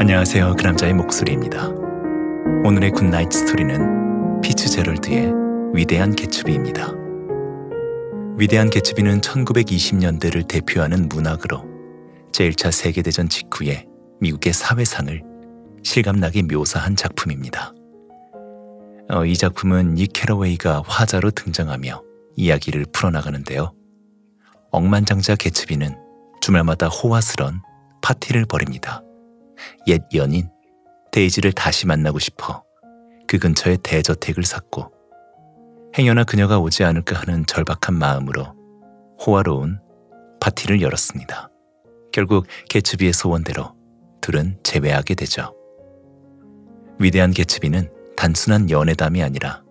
안녕하세요. 그 남자의 목소리입니다. 오늘의 굿나잇 스토리는 피츠 제럴드의 위대한 개츠비입니다. 위대한 개츠비는 1920년대를 대표하는 문학으로 제1차 세계대전 직후에 미국의 사회상을 실감나게 묘사한 작품입니다. 어, 이 작품은 니케러웨이가 화자로 등장하며 이야기를 풀어나가는데요. 억만장자 개츠비는 주말마다 호화스런 파티를 벌입니다. 옛 연인 데이지를 다시 만나고 싶어 그 근처에 대저택을 샀고 행여나 그녀가 오지 않을까 하는 절박한 마음으로 호화로운 파티를 열었습니다. 결국 개츠비의 소원대로 둘은 재회하게 되죠. 위대한 개츠비는 단순한 연애담이 아니라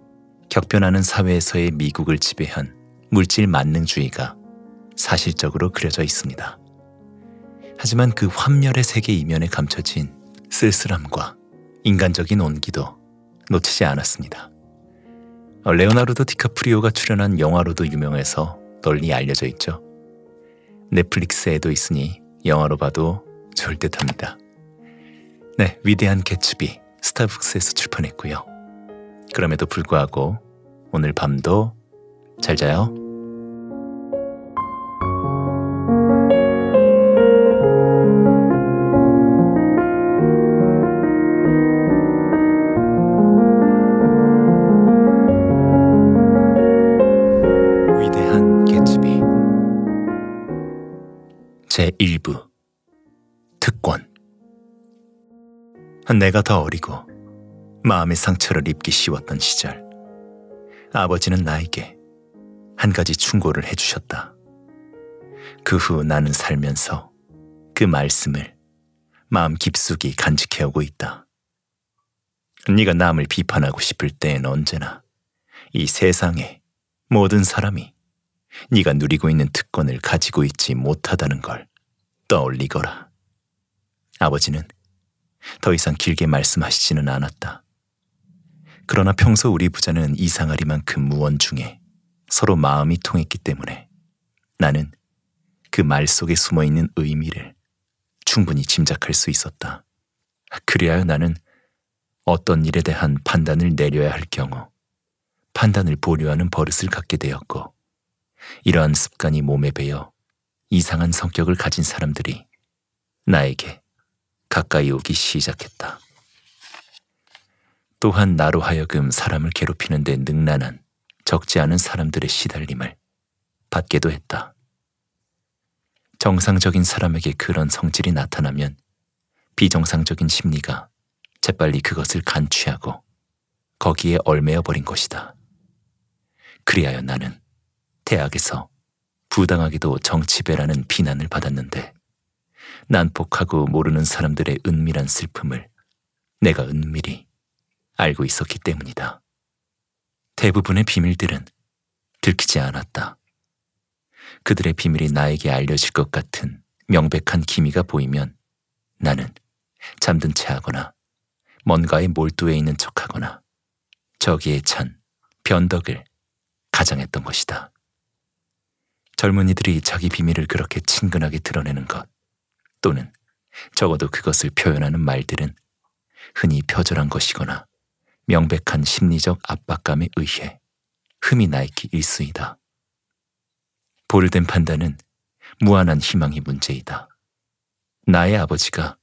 격변하는 사회에서의 미국을 지배한 물질 만능주의가 사실적으로 그려져 있습니다. 하지만 그 환멸의 세계 이면에 감춰진 쓸쓸함과 인간적인 온기도 놓치지 않았습니다. 어, 레오나르도 디카프리오가 출연한 영화로도 유명해서 널리 알려져 있죠. 넷플릭스에도 있으니 영화로 봐도 좋을 듯합니다. 네, 위대한 개츠비 스타벅스에서 출판했고요. 그럼에도 불구하고 오늘 밤도 잘 자요. 제1부 특권 내가 더 어리고 마음의 상처를 입기 쉬웠던 시절 아버지는 나에게 한 가지 충고를 해주셨다. 그 후 나는 살면서 그 말씀을 마음 깊숙이 간직해오고 있다. 네가 남을 비판하고 싶을 때엔 언제나 이세상에 모든 사람이 네가 누리고 있는 특권을 가지고 있지 못하다는 걸 떠올리거라. 아버지는 더 이상 길게 말씀하시지는 않았다. 그러나 평소 우리 부자는 이상하리만큼 무언중에 서로 마음이 통했기 때문에 나는 그 말 속에 숨어 있는 의미를 충분히 짐작할 수 있었다. 그래야 나는 어떤 일에 대한 판단을 내려야 할 경우 판단을 보류하는 버릇을 갖게 되었고 이러한 습관이 몸에 배어 이상한 성격을 가진 사람들이 나에게 가까이 오기 시작했다. 또한 나로 하여금 사람을 괴롭히는 데 능란한 적지 않은 사람들의 시달림을 받기도 했다. 정상적인 사람에게 그런 성질이 나타나면 비정상적인 심리가 재빨리 그것을 간취하고 거기에 얼매어 버린 것이다. 그리하여 나는 대학에서 부당하게도 정치배라는 비난을 받았는데 난폭하고 모르는 사람들의 은밀한 슬픔을 내가 은밀히 알고 있었기 때문이다. 대부분의 비밀들은 들키지 않았다. 그들의 비밀이 나에게 알려질 것 같은 명백한 기미가 보이면 나는 잠든 채 하거나 뭔가에 몰두해 있는 척 하거나 저기에 찬 변덕을 가장했던 것이다. 젊은이들이 자기 비밀을 그렇게 친근하게 드러내는 것 또는 적어도 그것을 표현하는 말들은 흔히 표절한 것이거나 명백한 심리적 압박감에 의해 흠이 나 있기 일쑤이다. 보류된 판단은 무한한 희망이 문제이다. 나의 아버지가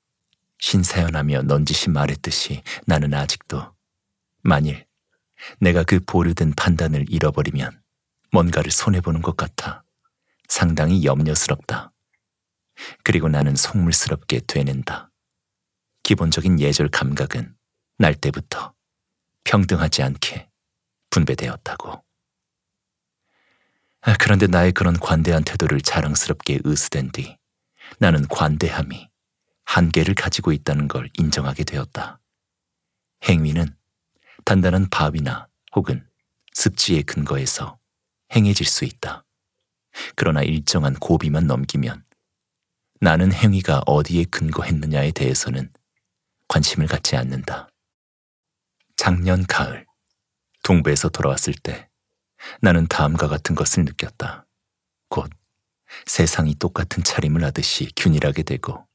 신사연하며 넌지시 말했듯이 나는 아직도 만일 내가 그 보류된 판단을 잃어버리면 뭔가를 손해보는 것 같아 상당히 염려스럽다. 그리고 나는 속물스럽게 되는다. 기본적인 예절 감각은 날 때부터 평등하지 않게 분배되었다고. 아, 그런데 나의 그런 관대한 태도를 자랑스럽게 으스댄 뒤 나는 관대함이 한계를 가지고 있다는 걸 인정하게 되었다. 행위는 단단한 바위나 혹은 습지의 근거에서 행해질 수 있다. 그러나 일정한 고비만 넘기면 나는 행위가 어디에 근거했느냐에 대해서는 관심을 갖지 않는다. 작년 가을, 동부에서 돌아왔을 때 나는 다음과 같은 것을 느꼈다. 곧 세상이 똑같은 차림을 하듯이 균일하게 되고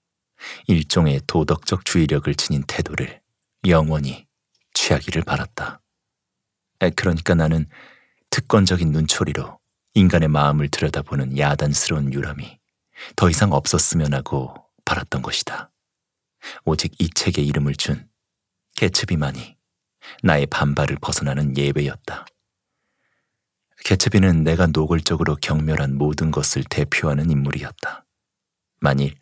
일종의 도덕적 주의력을 지닌 태도를 영원히 취하기를 바랐다. 그러니까 나는 특권적인 눈초리로 인간의 마음을 들여다보는 야단스러운 유람이 더 이상 없었으면 하고 바랐던 것이다. 오직 이 책의 이름을 준 개츠비만이 나의 반발을 벗어나는 예외였다. 개츠비는 내가 노골적으로 경멸한 모든 것을 대표하는 인물이었다. 만일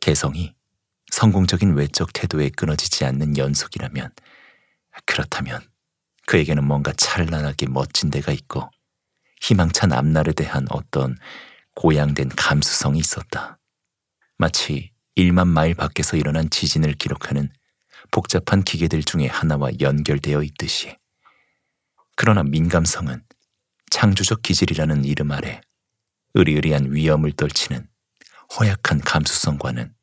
개성이 성공적인 외적 태도에 끊어지지 않는 연속이라면 그렇다면 그에게는 뭔가 찬란하게 멋진 데가 있고 희망찬 앞날에 대한 어떤 고양된 감수성이 있었다. 마치 1만 마일 밖에서 일어난 지진을 기록하는 복잡한 기계들 중의 하나와 연결되어 있듯이. 그러나 민감성은 창조적 기질이라는 이름 아래 으리으리한 위험을 떨치는 허약한 감수성과는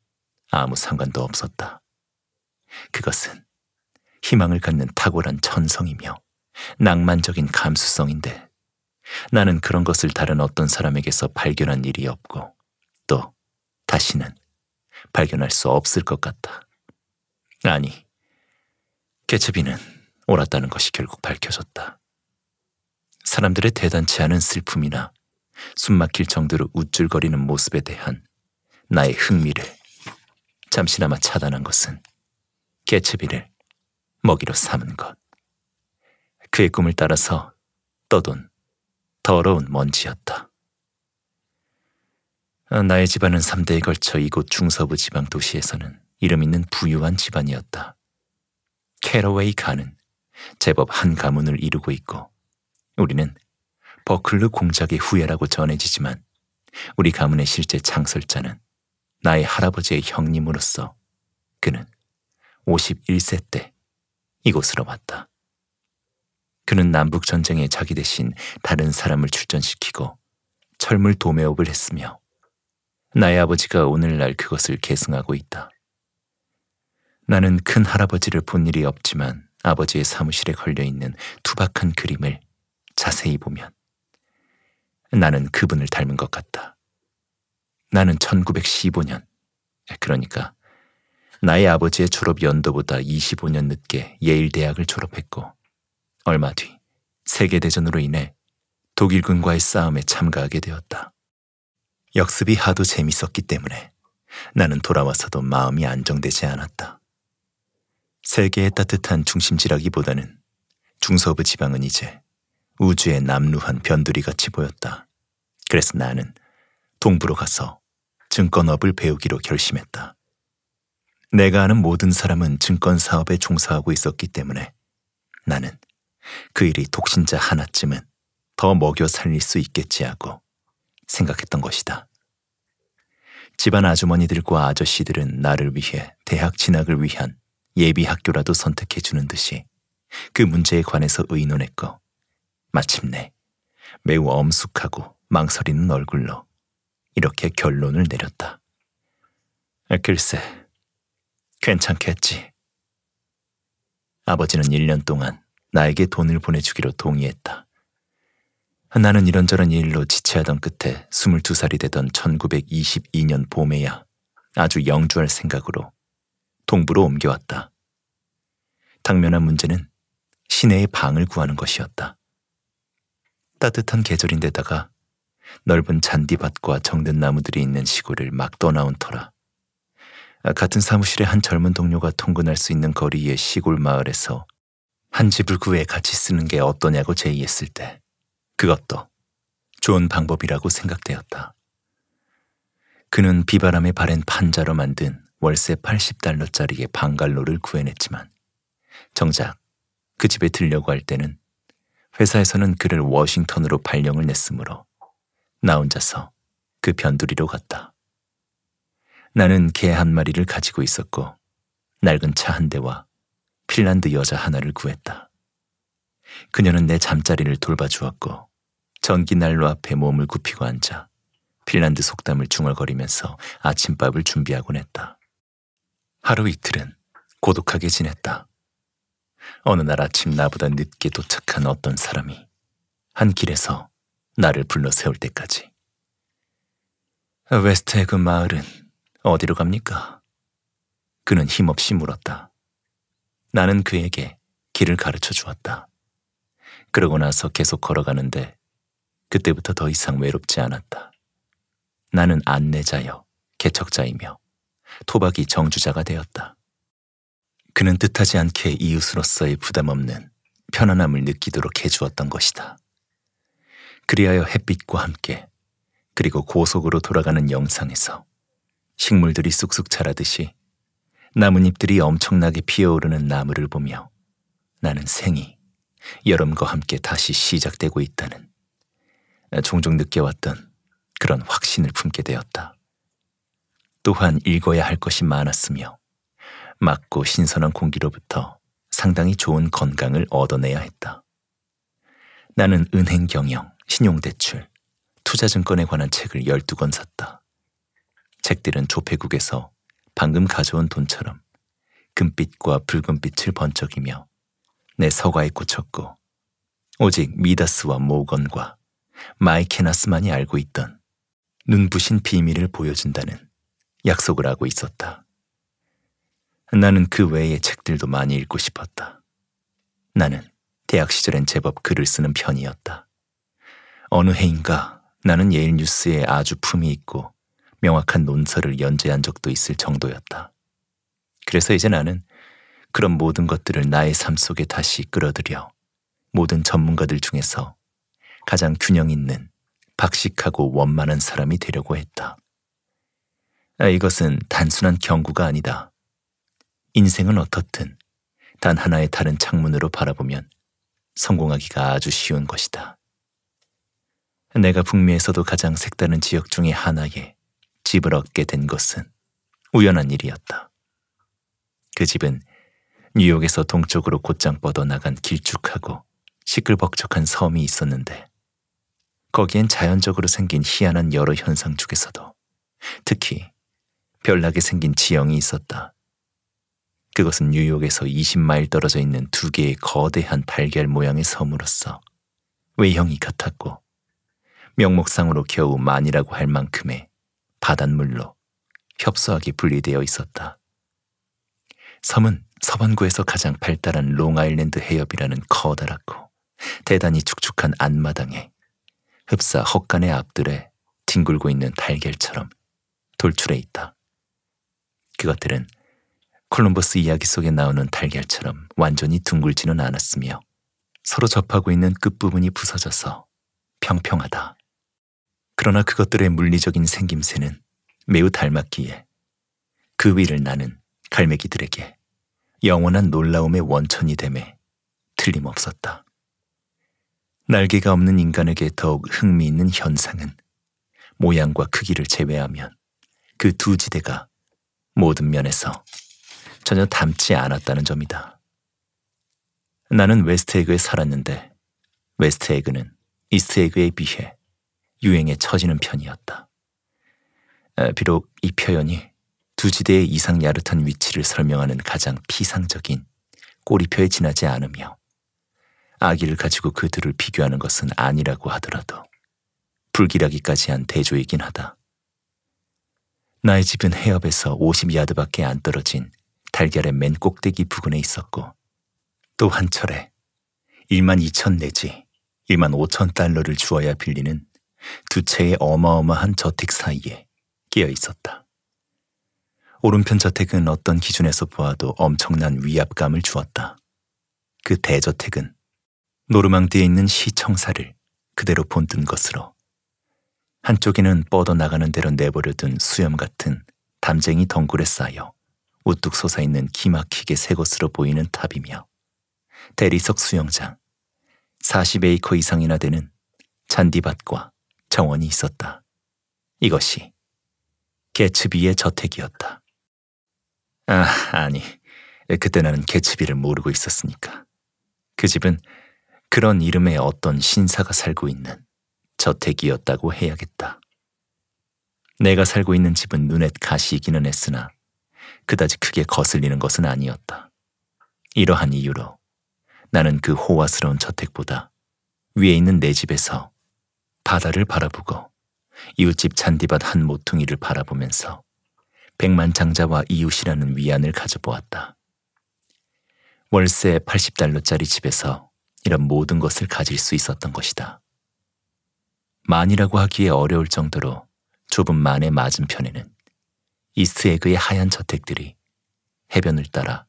아무 상관도 없었다. 그것은 희망을 갖는 탁월한 천성이며 낭만적인 감수성인데 나는 그런 것을 다른 어떤 사람에게서 발견한 일이 없고 또 다시는 발견할 수 없을 것 같다. 아니, 개츠비는 옳았다는 것이 결국 밝혀졌다. 사람들의 대단치 않은 슬픔이나 숨막힐 정도로 우쭐거리는 모습에 대한 나의 흥미를 잠시나마 차단한 것은 개츠비를 먹이로 삼은 것. 그의 꿈을 따라서 떠돈 더러운 먼지였다. 나의 집안은 3대에 걸쳐 이곳 중서부 지방 도시에서는 이름 있는 부유한 집안이었다. 캐러웨이 가는 제법 한 가문을 이루고 있고 우리는 버클루 공작의 후예라고 전해지지만 우리 가문의 실제 창설자는 나의 할아버지의 형님으로서 그는 51세 때 이곳으로 왔다. 그는 남북 전쟁에 자기 대신 다른 사람을 출전시키고 철물 도매업을 했으며 나의 아버지가 오늘날 그것을 계승하고 있다. 나는 큰 할아버지를 본 일이 없지만 아버지의 사무실에 걸려 있는 투박한 그림을 자세히 보면 나는 그분을 닮은 것 같다. 나는 1915년, 그러니까 나의 아버지의 졸업 연도보다 25년 늦게 예일대학을 졸업했고 얼마 뒤 세계대전으로 인해 독일군과의 싸움에 참가하게 되었다. 역습이 하도 재밌었기 때문에 나는 돌아와서도 마음이 안정되지 않았다. 세계의 따뜻한 중심지라기보다는 중서부 지방은 이제 우주의 남루한 변두리 같이 보였다. 그래서 나는 동부로 가서 증권업을 배우기로 결심했다. 내가 아는 모든 사람은 증권 사업에 종사하고 있었기 때문에 나는 그 일이 독신자 하나쯤은 더 먹여 살릴 수 있겠지 하고 생각했던 것이다. 집안 아주머니들과 아저씨들은 나를 위해 대학 진학을 위한 예비 학교라도 선택해 주는 듯이 그 문제에 관해서 의논했고 마침내 매우 엄숙하고 망설이는 얼굴로 이렇게 결론을 내렸다. 아, 글쎄, 괜찮겠지. 아버지는 1년 동안 나에게 돈을 보내주기로 동의했다. 나는 이런저런 일로 지체하던 끝에 22살이 되던 1922년 봄에야 아주 영주할 생각으로 동부로 옮겨왔다. 당면한 문제는 시내의 방을 구하는 것이었다. 따뜻한 계절인데다가 넓은 잔디밭과 정든 나무들이 있는 시골을 막 떠나온 터라 같은 사무실에한 젊은 동료가 통근할 수 있는 거리의 시골 마을에서 한 집을 구해 같이 쓰는 게 어떠냐고 제의했을 때 그것도 좋은 방법이라고 생각되었다. 그는 비바람에 바랜 판자로 만든 월세 80달러짜리의 방갈로를 구해냈지만 정작 그 집에 들려고 할 때는 회사에서는 그를 워싱턴으로 발령을 냈으므로 나 혼자서 그 변두리로 갔다. 나는 개 한 마리를 가지고 있었고 낡은 차 한 대와 핀란드 여자 하나를 구했다. 그녀는 내 잠자리를 돌봐주었고 전기난로 앞에 몸을 굽히고 앉아 핀란드 속담을 중얼거리면서 아침밥을 준비하곤 했다. 하루 이틀은 고독하게 지냈다. 어느 날 아침 나보다 늦게 도착한 어떤 사람이 한 길에서 나를 불러 세울 때까지. 웨스트의 그 마을은 어디로 갑니까? 그는 힘없이 물었다. 나는 그에게 길을 가르쳐 주었다. 그러고 나서 계속 걸어가는데 그때부터 더 이상 외롭지 않았다. 나는 안내자여 개척자이며 토박이 정주자가 되었다. 그는 뜻하지 않게 이웃으로서의 부담 없는 편안함을 느끼도록 해주었던 것이다. 그리하여 햇빛과 함께 그리고 고속으로 돌아가는 영상에서 식물들이 쑥쑥 자라듯이 나뭇잎들이 엄청나게 피어오르는 나무를 보며 나는 생이 여름과 함께 다시 시작되고 있다는 종종 늦게 왔던 그런 확신을 품게 되었다. 또한 읽어야 할 것이 많았으며 맑고 신선한 공기로부터 상당히 좋은 건강을 얻어내야 했다. 나는 은행 경영, 신용대출, 투자증권에 관한 책을 12권 샀다. 책들은 조폐국에서 방금 가져온 돈처럼 금빛과 붉은빛을 번쩍이며 내 서가에 꽂혔고 오직 미다스와 모건과 마이케나스만이 알고 있던 눈부신 비밀을 보여준다는 약속을 하고 있었다. 나는 그 외의 책들도 많이 읽고 싶었다. 나는 대학 시절엔 제법 글을 쓰는 편이었다. 어느 해인가 나는 예일 뉴스에 아주 품이 있고 명확한 논설을 연재한 적도 있을 정도였다. 그래서 이제 나는 그런 모든 것들을 나의 삶 속에 다시 끌어들여 모든 전문가들 중에서 가장 균형 있는 박식하고 원만한 사람이 되려고 했다. 아, 이것은 단순한 경구가 아니다. 인생은 어떻든 단 하나의 다른 창문으로 바라보면 성공하기가 아주 쉬운 것이다. 내가 북미에서도 가장 색다른 지역 중의 하나에 집을 얻게 된 것은 우연한 일이었다. 그 집은 뉴욕에서 동쪽으로 곧장 뻗어나간 길쭉하고 시끌벅적한 섬이 있었는데 거기엔 자연적으로 생긴 희한한 여러 현상 중에서도 특히 별나게 생긴 지형이 있었다. 그것은 뉴욕에서 20마일 떨어져 있는 두 개의 거대한 달걀 모양의 섬으로서 외형이 같았고 명목상으로 겨우 만이라고 할 만큼의 바닷물로 협소하게 분리되어 있었다. 섬은 서반구에서 가장 발달한 롱아일랜드 해협이라는 커다랗고 대단히 축축한 안마당에 흡사 헛간의 앞들에 뒹굴고 있는 달걀처럼 돌출해 있다. 그것들은 콜럼버스 이야기 속에 나오는 달걀처럼 완전히 둥글지는 않았으며 서로 접하고 있는 끝부분이 부서져서 평평하다. 그러나 그것들의 물리적인 생김새는 매우 닮았기에 그 위를 나는 갈매기들에게 영원한 놀라움의 원천이 됨에 틀림없었다. 날개가 없는 인간에게 더욱 흥미있는 현상은 모양과 크기를 제외하면 그 두 지대가 모든 면에서 전혀 닮지 않았다는 점이다. 나는 웨스트에그에 살았는데 웨스트에그는 이스트에그에 비해 유행에 처지는 편이었다. 비록 이 표현이 두 지대의 이상 야릇한 위치를 설명하는 가장 피상적인 꼬리표에 지나지 않으며 아기를 가지고 그들을 비교하는 것은 아니라고 하더라도 불길하기까지 한 대조이긴 하다. 나의 집은 해협에서 50야드밖에 안 떨어진 달걀의 맨 꼭대기 부근에 있었고 또 한 철에 1만 2천 내지 1만 5천 달러를 주어야 빌리는 두 채의 어마어마한 저택 사이에 끼어 있었다. 오른편 저택은 어떤 기준에서 보아도 엄청난 위압감을 주었다. 그 대저택은 노르망디에 있는 시청사를 그대로 본뜬 것으로 한쪽에는 뻗어나가는 대로 내버려둔 수염 같은 담쟁이 덩굴에 쌓여 우뚝 솟아있는 기막히게 새 것으로 보이는 탑이며 대리석 수영장, 40에이커 이상이나 되는 잔디밭과 정원이 있었다. 이것이 개츠비의 저택이었다. 아, 아니. 그때 나는 개츠비를 모르고 있었으니까. 그 집은 그런 이름의 어떤 신사가 살고 있는 저택이었다고 해야겠다. 내가 살고 있는 집은 눈에 가시기는 했으나 그다지 크게 거슬리는 것은 아니었다. 이러한 이유로 나는 그 호화스러운 저택보다 위에 있는 내 집에서 바다를 바라보고 이웃집 잔디밭 한 모퉁이를 바라보면서 백만장자와 이웃이라는 위안을 가져보았다. 월세 80달러짜리 집에서 이런 모든 것을 가질 수 있었던 것이다. 만이라고 하기에 어려울 정도로 좁은 만의 맞은편에는 이스에그의 하얀 저택들이 해변을 따라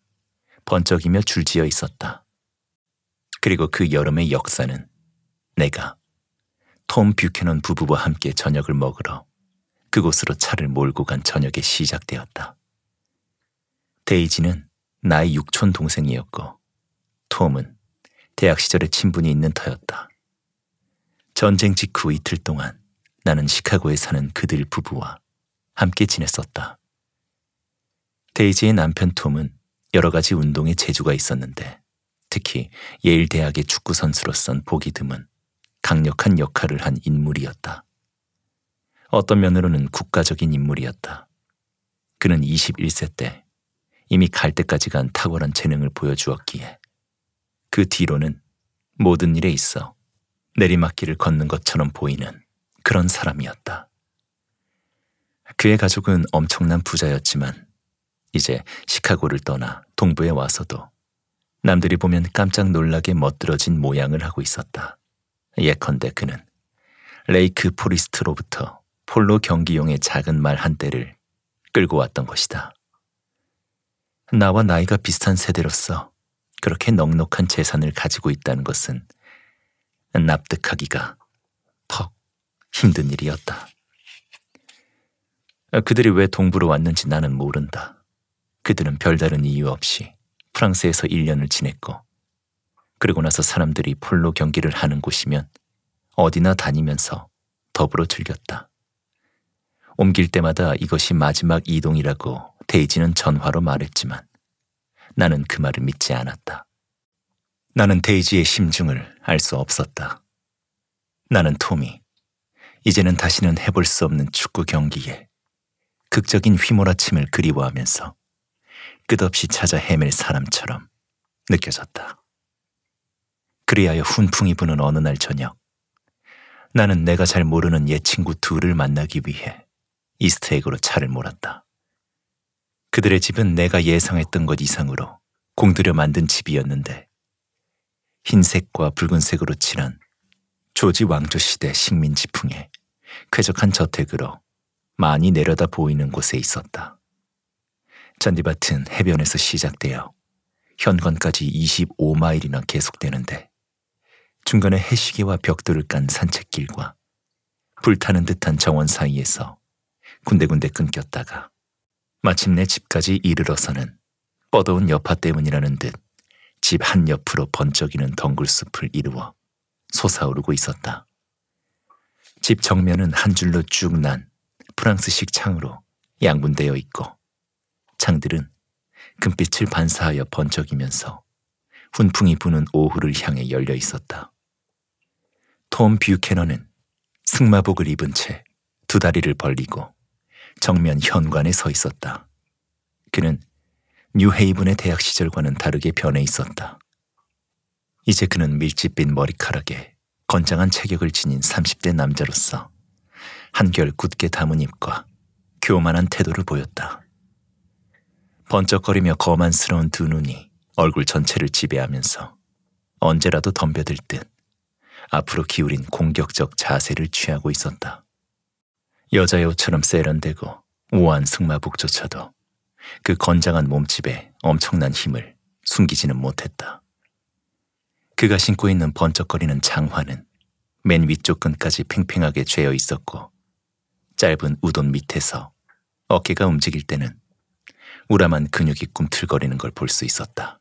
번쩍이며 줄지어 있었다. 그리고 그 여름의 역사는 내가 톰 뷰캐넌 부부와 함께 저녁을 먹으러 그곳으로 차를 몰고 간 저녁이 시작되었다. 데이지는 나의 육촌 동생이었고 톰은 대학 시절에 친분이 있는 터였다. 전쟁 직후 이틀 동안 나는 시카고에 사는 그들 부부와 함께 지냈었다. 데이지의 남편 톰은 여러 가지 운동에 재주가 있었는데 특히 예일 대학의 축구 선수로선 보기 드문 강력한 역할을 한 인물이었다. 어떤 면으로는 국가적인 인물이었다. 그는 21세 때 이미 갈 때까지 간 탁월한 재능을 보여주었기에 그 뒤로는 모든 일에 있어 내리막길을 걷는 것처럼 보이는 그런 사람이었다. 그의 가족은 엄청난 부자였지만 이제 시카고를 떠나 동부에 와서도 남들이 보면 깜짝 놀라게 멋들어진 모양을 하고 있었다. 예컨대 그는 레이크 포리스트로부터 폴로 경기용의 작은 말 한 대를 끌고 왔던 것이다. 나와 나이가 비슷한 세대로서 그렇게 넉넉한 재산을 가지고 있다는 것은 납득하기가 퍽 힘든 일이었다. 그들이 왜 동부로 왔는지 나는 모른다. 그들은 별다른 이유 없이 프랑스에서 1년을 지냈고 그리고 나서 사람들이 폴로 경기를 하는 곳이면 어디나 다니면서 더불어 즐겼다. 옮길 때마다 이것이 마지막 이동이라고 데이지는 전화로 말했지만 나는 그 말을 믿지 않았다. 나는 데이지의 심중을 알 수 없었다. 나는 톰이 이제는 다시는 해볼 수 없는 축구 경기에 극적인 휘몰아침을 그리워하면서 끝없이 찾아 헤맬 사람처럼 느껴졌다. 그리하여 훈풍이 부는 어느 날 저녁 나는 내가 잘 모르는 옛 친구 둘을 만나기 위해 이스트에그로 차를 몰았다. 그들의 집은 내가 예상했던 것 이상으로 공들여 만든 집이었는데 흰색과 붉은색으로 칠한 조지 왕조 시대 식민 지풍에 쾌적한 저택으로 많이 내려다 보이는 곳에 있었다. 잔디밭은 해변에서 시작되어 현관까지 25마일이나 계속되는데 중간에 해시계와 벽돌을 깐 산책길과 불타는 듯한 정원 사이에서 군데군데 끊겼다가 마침내 집까지 이르러서는 뻗어온 여파 때문이라는 듯 집 한 옆으로 번쩍이는 덩굴숲을 이루어 솟아오르고 있었다. 집 정면은 한 줄로 쭉 난 프랑스식 창으로 양분되어 있고 창들은 금빛을 반사하여 번쩍이면서 훈풍이 부는 오후를 향해 열려 있었다. 톰뷰캐너는 승마복을 입은 채 두 다리를 벌리고 정면 현관에 서 있었다. 그는 뉴헤이븐의 대학 시절과는 다르게 변해 있었다. 이제 그는 밀집빈 머리카락에 건장한 체격을 지닌 30대 남자로서 한결 굳게 담은 입과 교만한 태도를 보였다. 번쩍거리며 거만스러운 두 눈이 얼굴 전체를 지배하면서 언제라도 덤벼들 듯 앞으로 기울인 공격적 자세를 취하고 있었다. 여자의 옷처럼 세련되고 우아한 승마복조차도 그 건장한 몸집에 엄청난 힘을 숨기지는 못했다. 그가 신고 있는 번쩍거리는 장화는 맨 위쪽 끈까지 팽팽하게 죄어 있었고 짧은 우돈 밑에서 어깨가 움직일 때는 우람한 근육이 꿈틀거리는 걸 볼 수 있었다.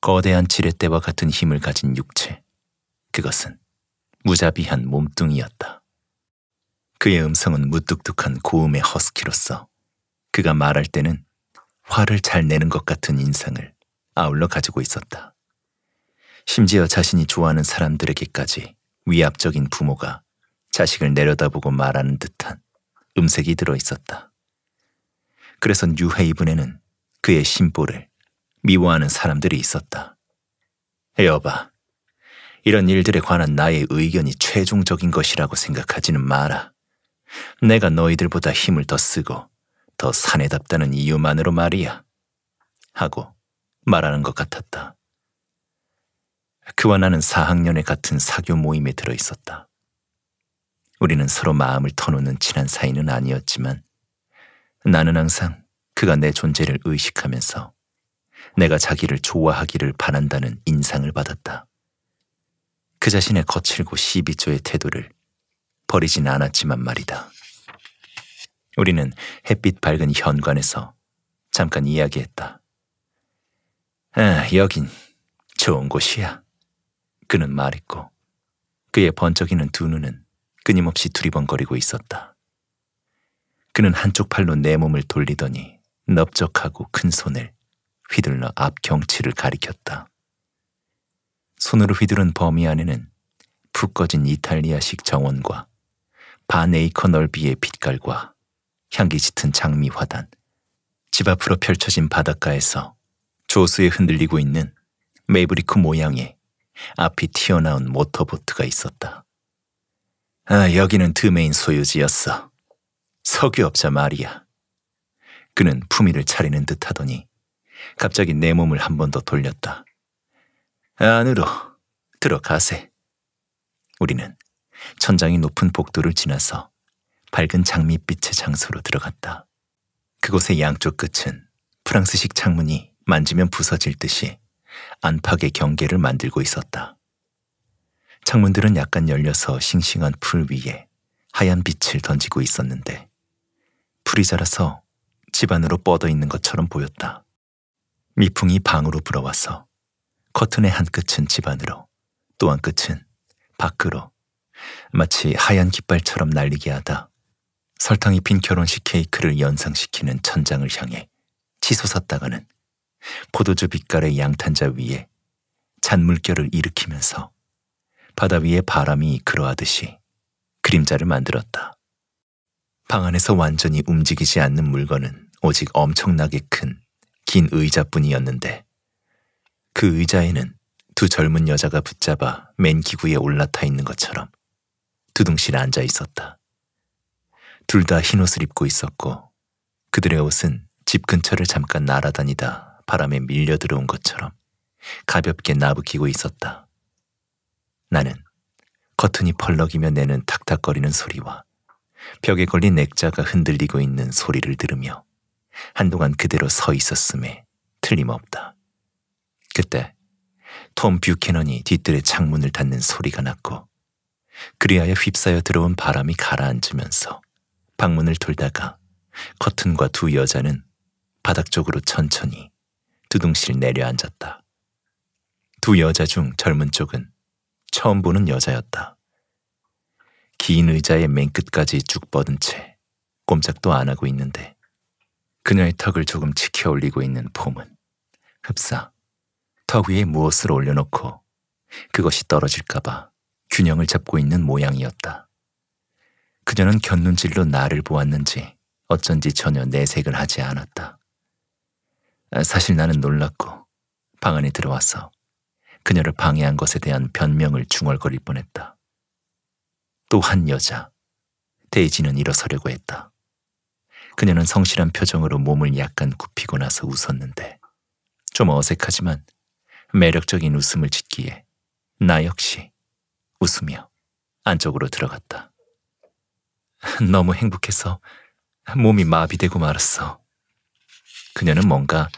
거대한 지렛대와 같은 힘을 가진 육체, 그것은 무자비한 몸뚱이였다. 그의 음성은 무뚝뚝한 고음의 허스키로서 그가 말할 때는 화를 잘 내는 것 같은 인상을 아울러 가지고 있었다. 심지어 자신이 좋아하는 사람들에게까지 위압적인 부모가 자식을 내려다보고 말하는 듯한 음색이 들어 있었다. 그래서 뉴헤이븐에는 그의 심보를 미워하는 사람들이 있었다. 에어바. 여봐, 이런 일들에 관한 나의 의견이 최종적인 것이라고 생각하지는 마라. 내가 너희들보다 힘을 더 쓰고 더 사내답다는 이유만으로 말이야. 하고 말하는 것 같았다. 그와 나는 4학년에 같은 사교 모임에 들어 있었다. 우리는 서로 마음을 터놓는 친한 사이는 아니었지만 나는 항상 그가 내 존재를 의식하면서 내가 자기를 좋아하기를 바란다는 인상을 받았다. 그 자신의 거칠고 시비조의 태도를 버리진 않았지만 말이다. 우리는 햇빛 밝은 현관에서 잠깐 이야기했다. 아, 여긴 좋은 곳이야. 그는 말했고 그의 번쩍이는 두 눈은 끊임없이 두리번거리고 있었다. 그는 한쪽 팔로 내 몸을 돌리더니 넓적하고 큰 손을 휘둘러 앞 경치를 가리켰다. 손으로 휘두른 범위 안에는 푹 꺼진 이탈리아식 정원과 반에이커 넓이의 빛깔과 향기 짙은 장미 화단, 집 앞으로 펼쳐진 바닷가에서 조수에 흔들리고 있는 메이브리크 모양의 앞이 튀어나온 모터보트가 있었다. 아, 여기는 드메인 소유지였어. 석유업자 말이야. 그는 품위를 차리는 듯 하더니 갑자기 내 몸을 한 번 더 돌렸다. 안으로 들어가세. 우리는 천장이 높은 복도를 지나서 밝은 장밋빛의 장소로 들어갔다. 그곳의 양쪽 끝은 프랑스식 창문이 만지면 부서질 듯이 안팎의 경계를 만들고 있었다. 창문들은 약간 열려서 싱싱한 풀 위에 하얀 빛을 던지고 있었는데 풀이 자라서 집안으로 뻗어 있는 것처럼 보였다. 미풍이 방으로 불어와서 커튼의 한 끝은 집 안으로 또 한 끝은 밖으로 마치 하얀 깃발처럼 날리게 하다 설탕이 핀 결혼식 케이크를 연상시키는 천장을 향해 치솟았다가는 포도주 빛깔의 양탄자 위에 잔물결을 일으키면서 바다 위에 바람이 그러하듯이 그림자를 만들었다. 방 안에서 완전히 움직이지 않는 물건은 오직 엄청나게 큰 긴 의자뿐이었는데 그 의자에는 두 젊은 여자가 붙잡아 맨 기구에 올라타 있는 것처럼 두둥실 앉아 있었다. 둘 다 흰옷을 입고 있었고 그들의 옷은 집 근처를 잠깐 날아다니다 바람에 밀려 들어온 것처럼 가볍게 나부끼고 있었다. 나는 커튼이 펄럭이며 내는 탁탁거리는 소리와 벽에 걸린 액자가 흔들리고 있는 소리를 들으며 한동안 그대로 서 있었음에 틀림없다. 그때 톰 뷰캐넌이 뒤뜰의 창문을 닫는 소리가 났고 그리하여 휩싸여 들어온 바람이 가라앉으면서 방문을 돌다가 커튼과 두 여자는 바닥 쪽으로 천천히 두둥실 내려앉았다. 두 여자 중 젊은 쪽은 처음 보는 여자였다. 긴 의자의 맨 끝까지 쭉 뻗은 채 꼼짝도 안 하고 있는데 그녀의 턱을 조금 치켜 올리고 있는 폼은 흡사 턱 위에 무엇을 올려놓고 그것이 떨어질까봐 균형을 잡고 있는 모양이었다. 그녀는 견눈질로 나를 보았는지 어쩐지 전혀 내색을 하지 않았다. 아, 사실 나는 놀랐고 방 안에 들어와서 그녀를 방해한 것에 대한 변명을 중얼거릴 뻔했다. 또 한 여자, 데이지는 일어서려고 했다. 그녀는 성실한 표정으로 몸을 약간 굽히고 나서 웃었는데 좀 어색하지만 매력적인 웃음을 짓기에 나 역시 웃으며 안쪽으로 들어갔다. 너무 행복해서 몸이 마비되고 말았어. 그녀는 뭔가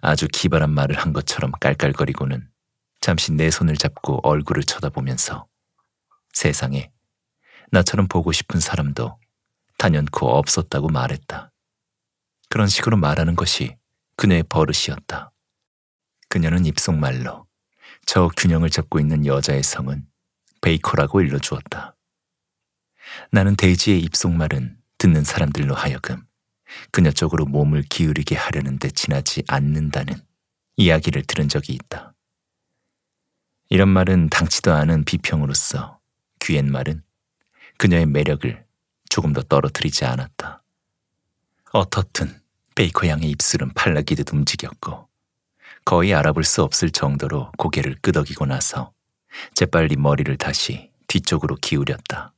아주 기발한 말을 한 것처럼 깔깔거리고는 잠시 내 손을 잡고 얼굴을 쳐다보면서 세상에 나처럼 보고 싶은 사람도 단연코 없었다고 말했다. 그런 식으로 말하는 것이 그녀의 버릇이었다. 그녀는 입속말로 저 균형을 잡고 있는 여자의 성은 베이커라고 일러주었다. 나는 데이지의 입속말은 듣는 사람들로 하여금 그녀 쪽으로 몸을 기울이게 하려는데 지나지 않는다는 이야기를 들은 적이 있다. 이런 말은 당치도 않은 비평으로서 귀엔 말은 그녀의 매력을 조금 더 떨어뜨리지 않았다. 어떻든 베이커 양의 입술은 팔라기듯 움직였고 거의 알아볼 수 없을 정도로 고개를 끄덕이고 나서 재빨리 머리를 다시 뒤쪽으로 기울였다.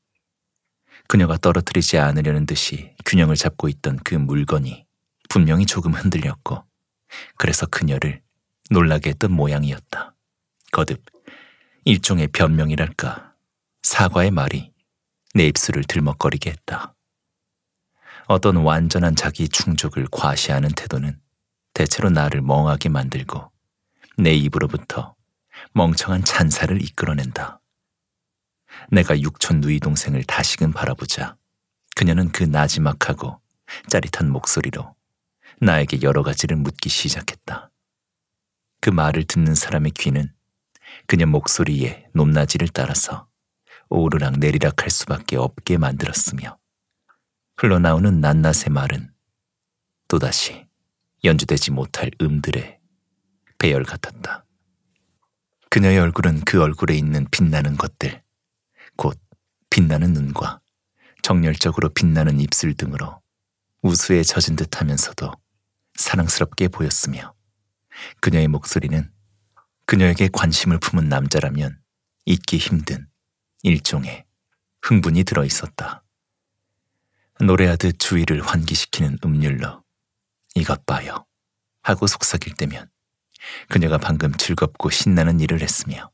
그녀가 떨어뜨리지 않으려는 듯이 균형을 잡고 있던 그 물건이 분명히 조금 흔들렸고 그래서 그녀를 놀라게 했던 모양이었다. 거듭 일종의 변명이랄까 사과의 말이 내 입술을 들먹거리게 했다. 어떤 완전한 자기 충족을 과시하는 태도는 대체로 나를 멍하게 만들고 내 입으로부터 멍청한 잔사를 이끌어낸다. 내가 육촌 누이 동생을 다시금 바라보자 그녀는 그 나지막하고 짜릿한 목소리로 나에게 여러 가지를 묻기 시작했다. 그 말을 듣는 사람의 귀는 그녀 목소리의 높낮이를 따라서 오르락 내리락 할 수밖에 없게 만들었으며 흘러나오는 낱낱의 말은 또다시 연주되지 못할 음들의 배열 같았다. 그녀의 얼굴은 그 얼굴에 있는 빛나는 것들, 곧 빛나는 눈과 정열적으로 빛나는 입술 등으로 우수에 젖은 듯 하면서도 사랑스럽게 보였으며 그녀의 목소리는 그녀에게 관심을 품은 남자라면 잊기 힘든 일종의 흥분이 들어 있었다. 노래하듯 주위를 환기시키는 음률로 이것 봐요. 하고 속삭일 때면 그녀가 방금 즐겁고 신나는 일을 했으며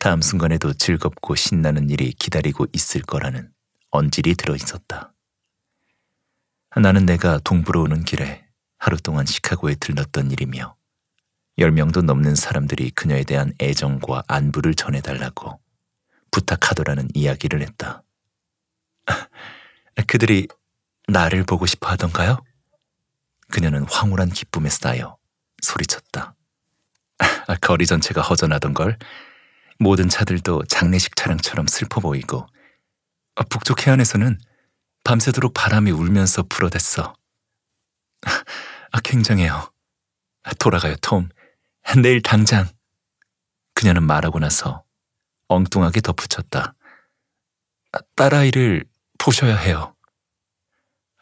다음 순간에도 즐겁고 신나는 일이 기다리고 있을 거라는 언질이 들어 있었다. 나는 내가 동부로 오는 길에 하루 동안 시카고에 들렀던 일이며 열명도 넘는 사람들이 그녀에 대한 애정과 안부를 전해달라고 부탁하더라는 이야기를 했다. 그들이 나를 보고 싶어 하던가요? 그녀는 황홀한 기쁨에 쌓여 소리쳤다. 아, 거리 전체가 허전하던 걸 모든 차들도 장례식 차량처럼 슬퍼 보이고 아, 북쪽 해안에서는 밤새도록 바람이 울면서 불어댔어. 아, 굉장해요. 돌아가요, 톰. 내일 당장. 그녀는 말하고 나서 엉뚱하게 덧붙였다. 딸아이를 보셔야 해요.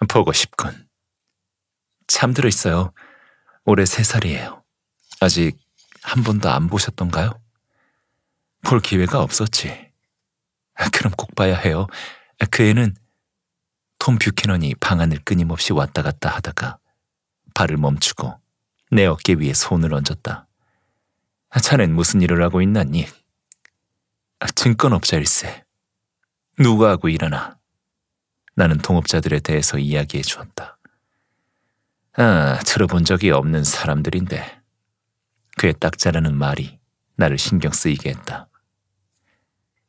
보고 싶군. 잠들어 있어요. 올해 세 살이에요. 아직 한 번도 안 보셨던가요? 볼 기회가 없었지. 그럼 꼭 봐야 해요. 그 애는 톰 뷰캐넌이 방 안을 끊임없이 왔다 갔다 하다가 발을 멈추고 내 어깨 위에 손을 얹었다. 자넨 무슨 일을 하고 있나니? 증권업자일세. 누가 하고 일하나? 나는 동업자들에 대해서 이야기해 주었다. 아, 들어본 적이 없는 사람들인데 그의 딱 자라는 말이 나를 신경 쓰이게 했다.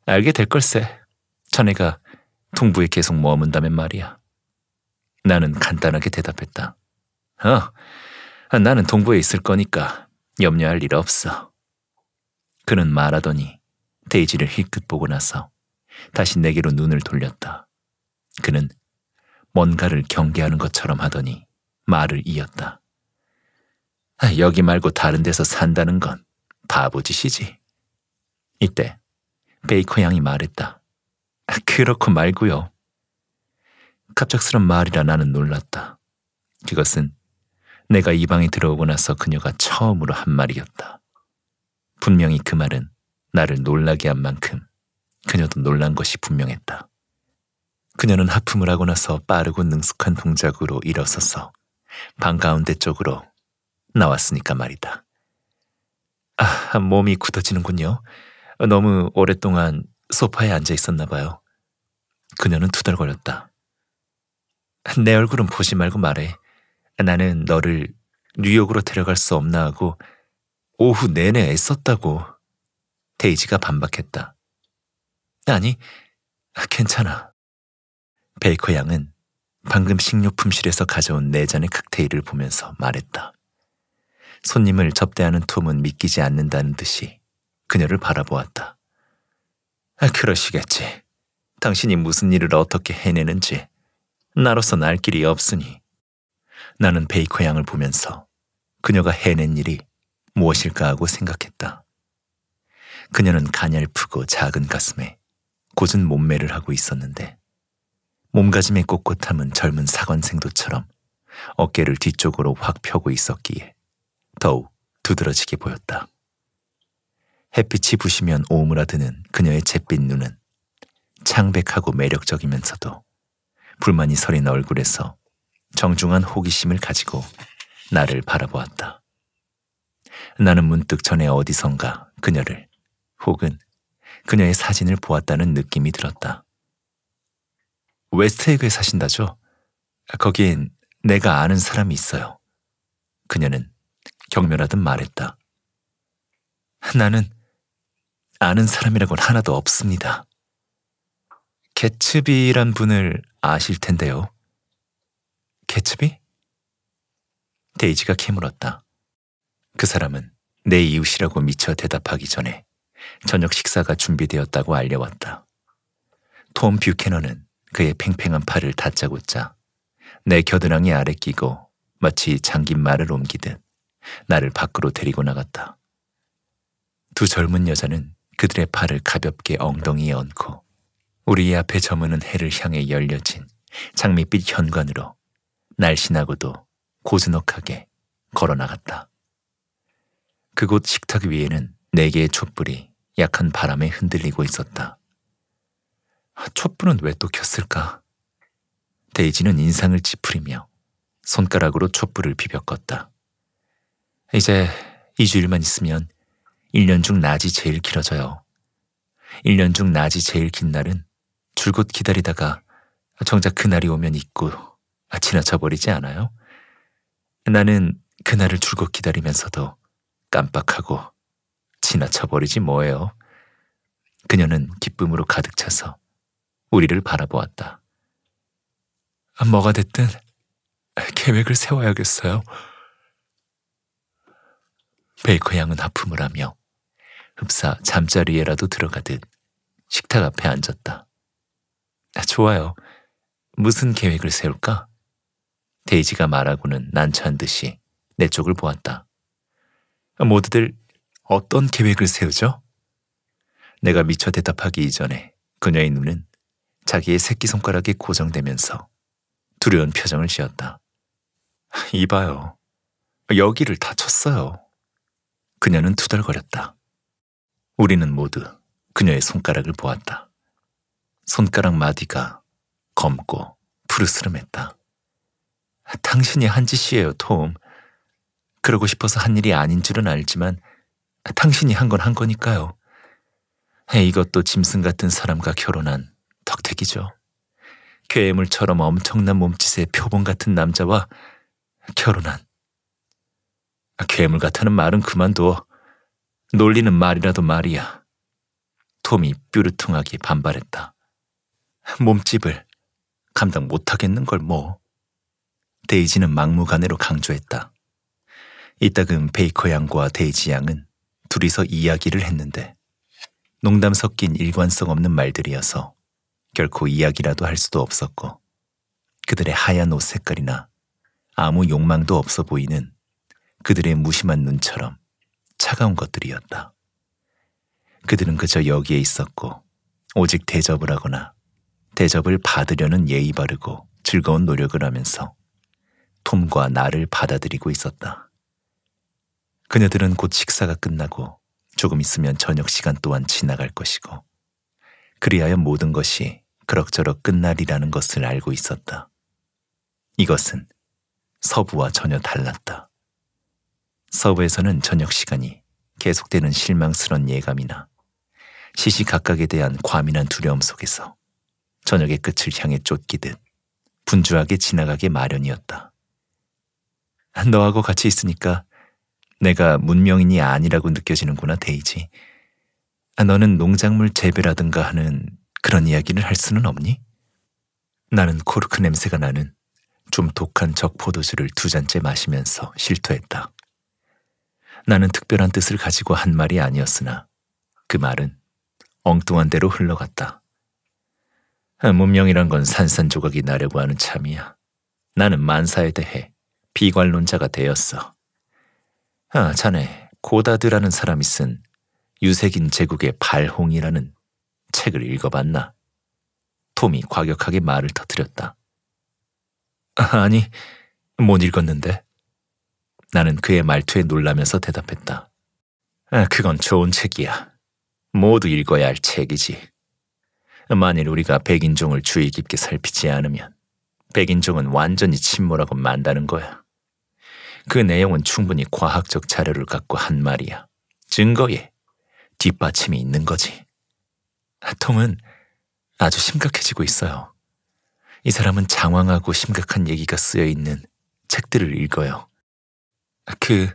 알게 될 걸세. 자네가 동부에 계속 머문다면 말이야. 나는 간단하게 대답했다. 어, 나는 동부에 있을 거니까 염려할 일 없어. 그는 말하더니 데이지를 힐끗 보고 나서 다시 내게로 눈을 돌렸다. 그는 뭔가를 경계하는 것처럼 하더니 말을 이었다. 아, 여기 말고 다른 데서 산다는 건 바보짓이지. 이때 베이커 양이 말했다. 아, 그렇고 말고요. 갑작스런 말이라 나는 놀랐다. 그것은 내가 이 방에 들어오고 나서 그녀가 처음으로 한 말이었다. 분명히 그 말은 나를 놀라게 한 만큼 그녀도 놀란 것이 분명했다. 그녀는 하품을 하고 나서 빠르고 능숙한 동작으로 일어서서 방 가운데 쪽으로 나왔으니까 말이다. 아, 몸이 굳어지는군요. 너무 오랫동안 소파에 앉아 있었나 봐요. 그녀는 투덜거렸다. 내 얼굴은 보지 말고 말해. 나는 너를 뉴욕으로 데려갈 수 없나 하고 오후 내내 애썼다고. 데이지가 반박했다. 아니, 괜찮아. 베이커 양은 방금 식료품실에서 가져온 네 잔의 칵테일을 보면서 말했다. 손님을 접대하는 톰은 믿기지 않는다는 듯이 그녀를 바라보았다. 아, 그러시겠지. 당신이 무슨 일을 어떻게 해내는지 나로선 알 길이 없으니. 나는 베이커 양을 보면서 그녀가 해낸 일이 무엇일까 하고 생각했다. 그녀는 가냘프고 작은 가슴에 고은 몸매를 하고 있었는데 몸가짐의 꼿꼿함은 젊은 사관생도처럼 어깨를 뒤쪽으로 확 펴고 있었기에 더욱 두드러지게 보였다. 햇빛이 부시면 오므라드는 그녀의 잿빛 눈은 창백하고 매력적이면서도 불만이 서린 얼굴에서 정중한 호기심을 가지고 나를 바라보았다. 나는 문득 전에 어디선가 그녀를 혹은 그녀의 사진을 보았다는 느낌이 들었다. 웨스트에그에 사신다죠? 거긴 내가 아는 사람이 있어요. 그녀는 경멸하듯 말했다. 나는 아는 사람이라곤 하나도 없습니다. 개츠비란 분을 아실 텐데요. 개츠비? 데이지가 캐물었다. 그 사람은 내 이웃이라고 미처 대답하기 전에 저녁 식사가 준비되었다고 알려왔다. 톰 뷰캐너는 그의 팽팽한 팔을 다짜고짜 내 겨드랑이 아래 끼고 마치 잠긴 말을 옮기듯 나를 밖으로 데리고 나갔다. 두 젊은 여자는 그들의 팔을 가볍게 엉덩이에 얹고 우리 앞에 저무는 해를 향해 열려진 장밋빛 현관으로 날씬하고도 고즈넉하게 걸어 나갔다. 그곳 식탁 위에는 네 개의 촛불이 약한 바람에 흔들리고 있었다. 촛불은 왜 또 켰을까? 데이지는 인상을 찌푸리며 손가락으로 촛불을 비벼 껐다. 이제 2주일만 있으면 1년 중 낮이 제일 길어져요. 1년 중 낮이 제일 긴 날은 줄곧 기다리다가 정작 그날이 오면 잊고 지나쳐 버리지 않아요? 나는 그날을 줄곧 기다리면서도 깜빡하고 지나쳐 버리지 뭐예요. 그녀는 기쁨으로 가득 차서 우리를 바라보았다. 뭐가 됐든 계획을 세워야겠어요. 베이커 양은 아픔을 하며 흡사 잠자리에라도 들어가듯 식탁 앞에 앉았다. 좋아요. 무슨 계획을 세울까? 데이지가 말하고는 난처한 듯이 내 쪽을 보았다. 모두들 어떤 계획을 세우죠? 내가 미처 대답하기 이전에 그녀의 눈은 자기의 새끼손가락이 고정되면서 두려운 표정을 지었다. 이봐요. 여기를 다쳤어요. 그녀는 투덜거렸다. 우리는 모두 그녀의 손가락을 보았다. 손가락 마디가 검고 푸르스름했다. 당신이 한 짓이에요, 톰. 그러고 싶어서 한 일이 아닌 줄은 알지만 당신이 한 건한 한 거니까요. 이것도 짐승 같은 사람과 결혼한 덕택이죠. 괴물처럼 엄청난 몸짓의 표본 같은 남자와 결혼한. 아, 괴물 같다는 말은 그만둬. 놀리는 말이라도 말이야. 톰이 뾰루퉁하게 반발했다. 몸집을 감당 못하겠는 걸 뭐. 데이지는 막무가내로 강조했다. 이따금 베이커 양과 데이지 양은 둘이서 이야기를 했는데 농담 섞인 일관성 없는 말들이어서 결코 이야기라도 할 수도 없었고 그들의 하얀 옷 색깔이나 아무 욕망도 없어 보이는 그들의 무심한 눈처럼 차가운 것들이었다. 그들은 그저 여기에 있었고 오직 대접을 하거나 대접을 받으려는 예의 바르고 즐거운 노력을 하면서 톰과 나를 받아들이고 있었다. 그녀들은 곧 식사가 끝나고 조금 있으면 저녁 시간 또한 지나갈 것이고 그리하여 모든 것이 그럭저럭 끝날이라는 것을 알고 있었다. 이것은 서부와 전혀 달랐다. 서부에서는 저녁 시간이 계속되는 실망스런 예감이나 시시각각에 대한 과민한 두려움 속에서 저녁의 끝을 향해 쫓기듯 분주하게 지나가게 마련이었다. 너하고 같이 있으니까 내가 문명인이 아니라고 느껴지는구나, 데이지. 너는 농작물 재배라든가 하는 그런 이야기를 할 수는 없니? 나는 코르크 냄새가 나는 좀 독한 적 포도주를 두 잔째 마시면서 실토했다. 나는 특별한 뜻을 가지고 한 말이 아니었으나 그 말은 엉뚱한 대로 흘러갔다. 아, 문명이란 건 산산조각이 나려고 하는 참이야. 나는 만사에 대해 비관론자가 되었어. 아, 자네 고다드라는 사람이 쓴 유색인 제국의 발홍이라는 책을 읽어봤나? 톰이 과격하게 말을 터뜨렸다. 아니, 못 읽었는데. 나는 그의 말투에 놀라면서 대답했다. 아, 그건 좋은 책이야. 모두 읽어야 할 책이지. 만일 우리가 백인종을 주의 깊게 살피지 않으면 백인종은 완전히 침몰하고 만다는 거야. 그 내용은 충분히 과학적 자료를 갖고 한 말이야. 증거에 뒷받침이 있는 거지. 하통은 아주 심각해지고 있어요. 이 사람은 장황하고 심각한 얘기가 쓰여 있는 책들을 읽어요. 아, 그,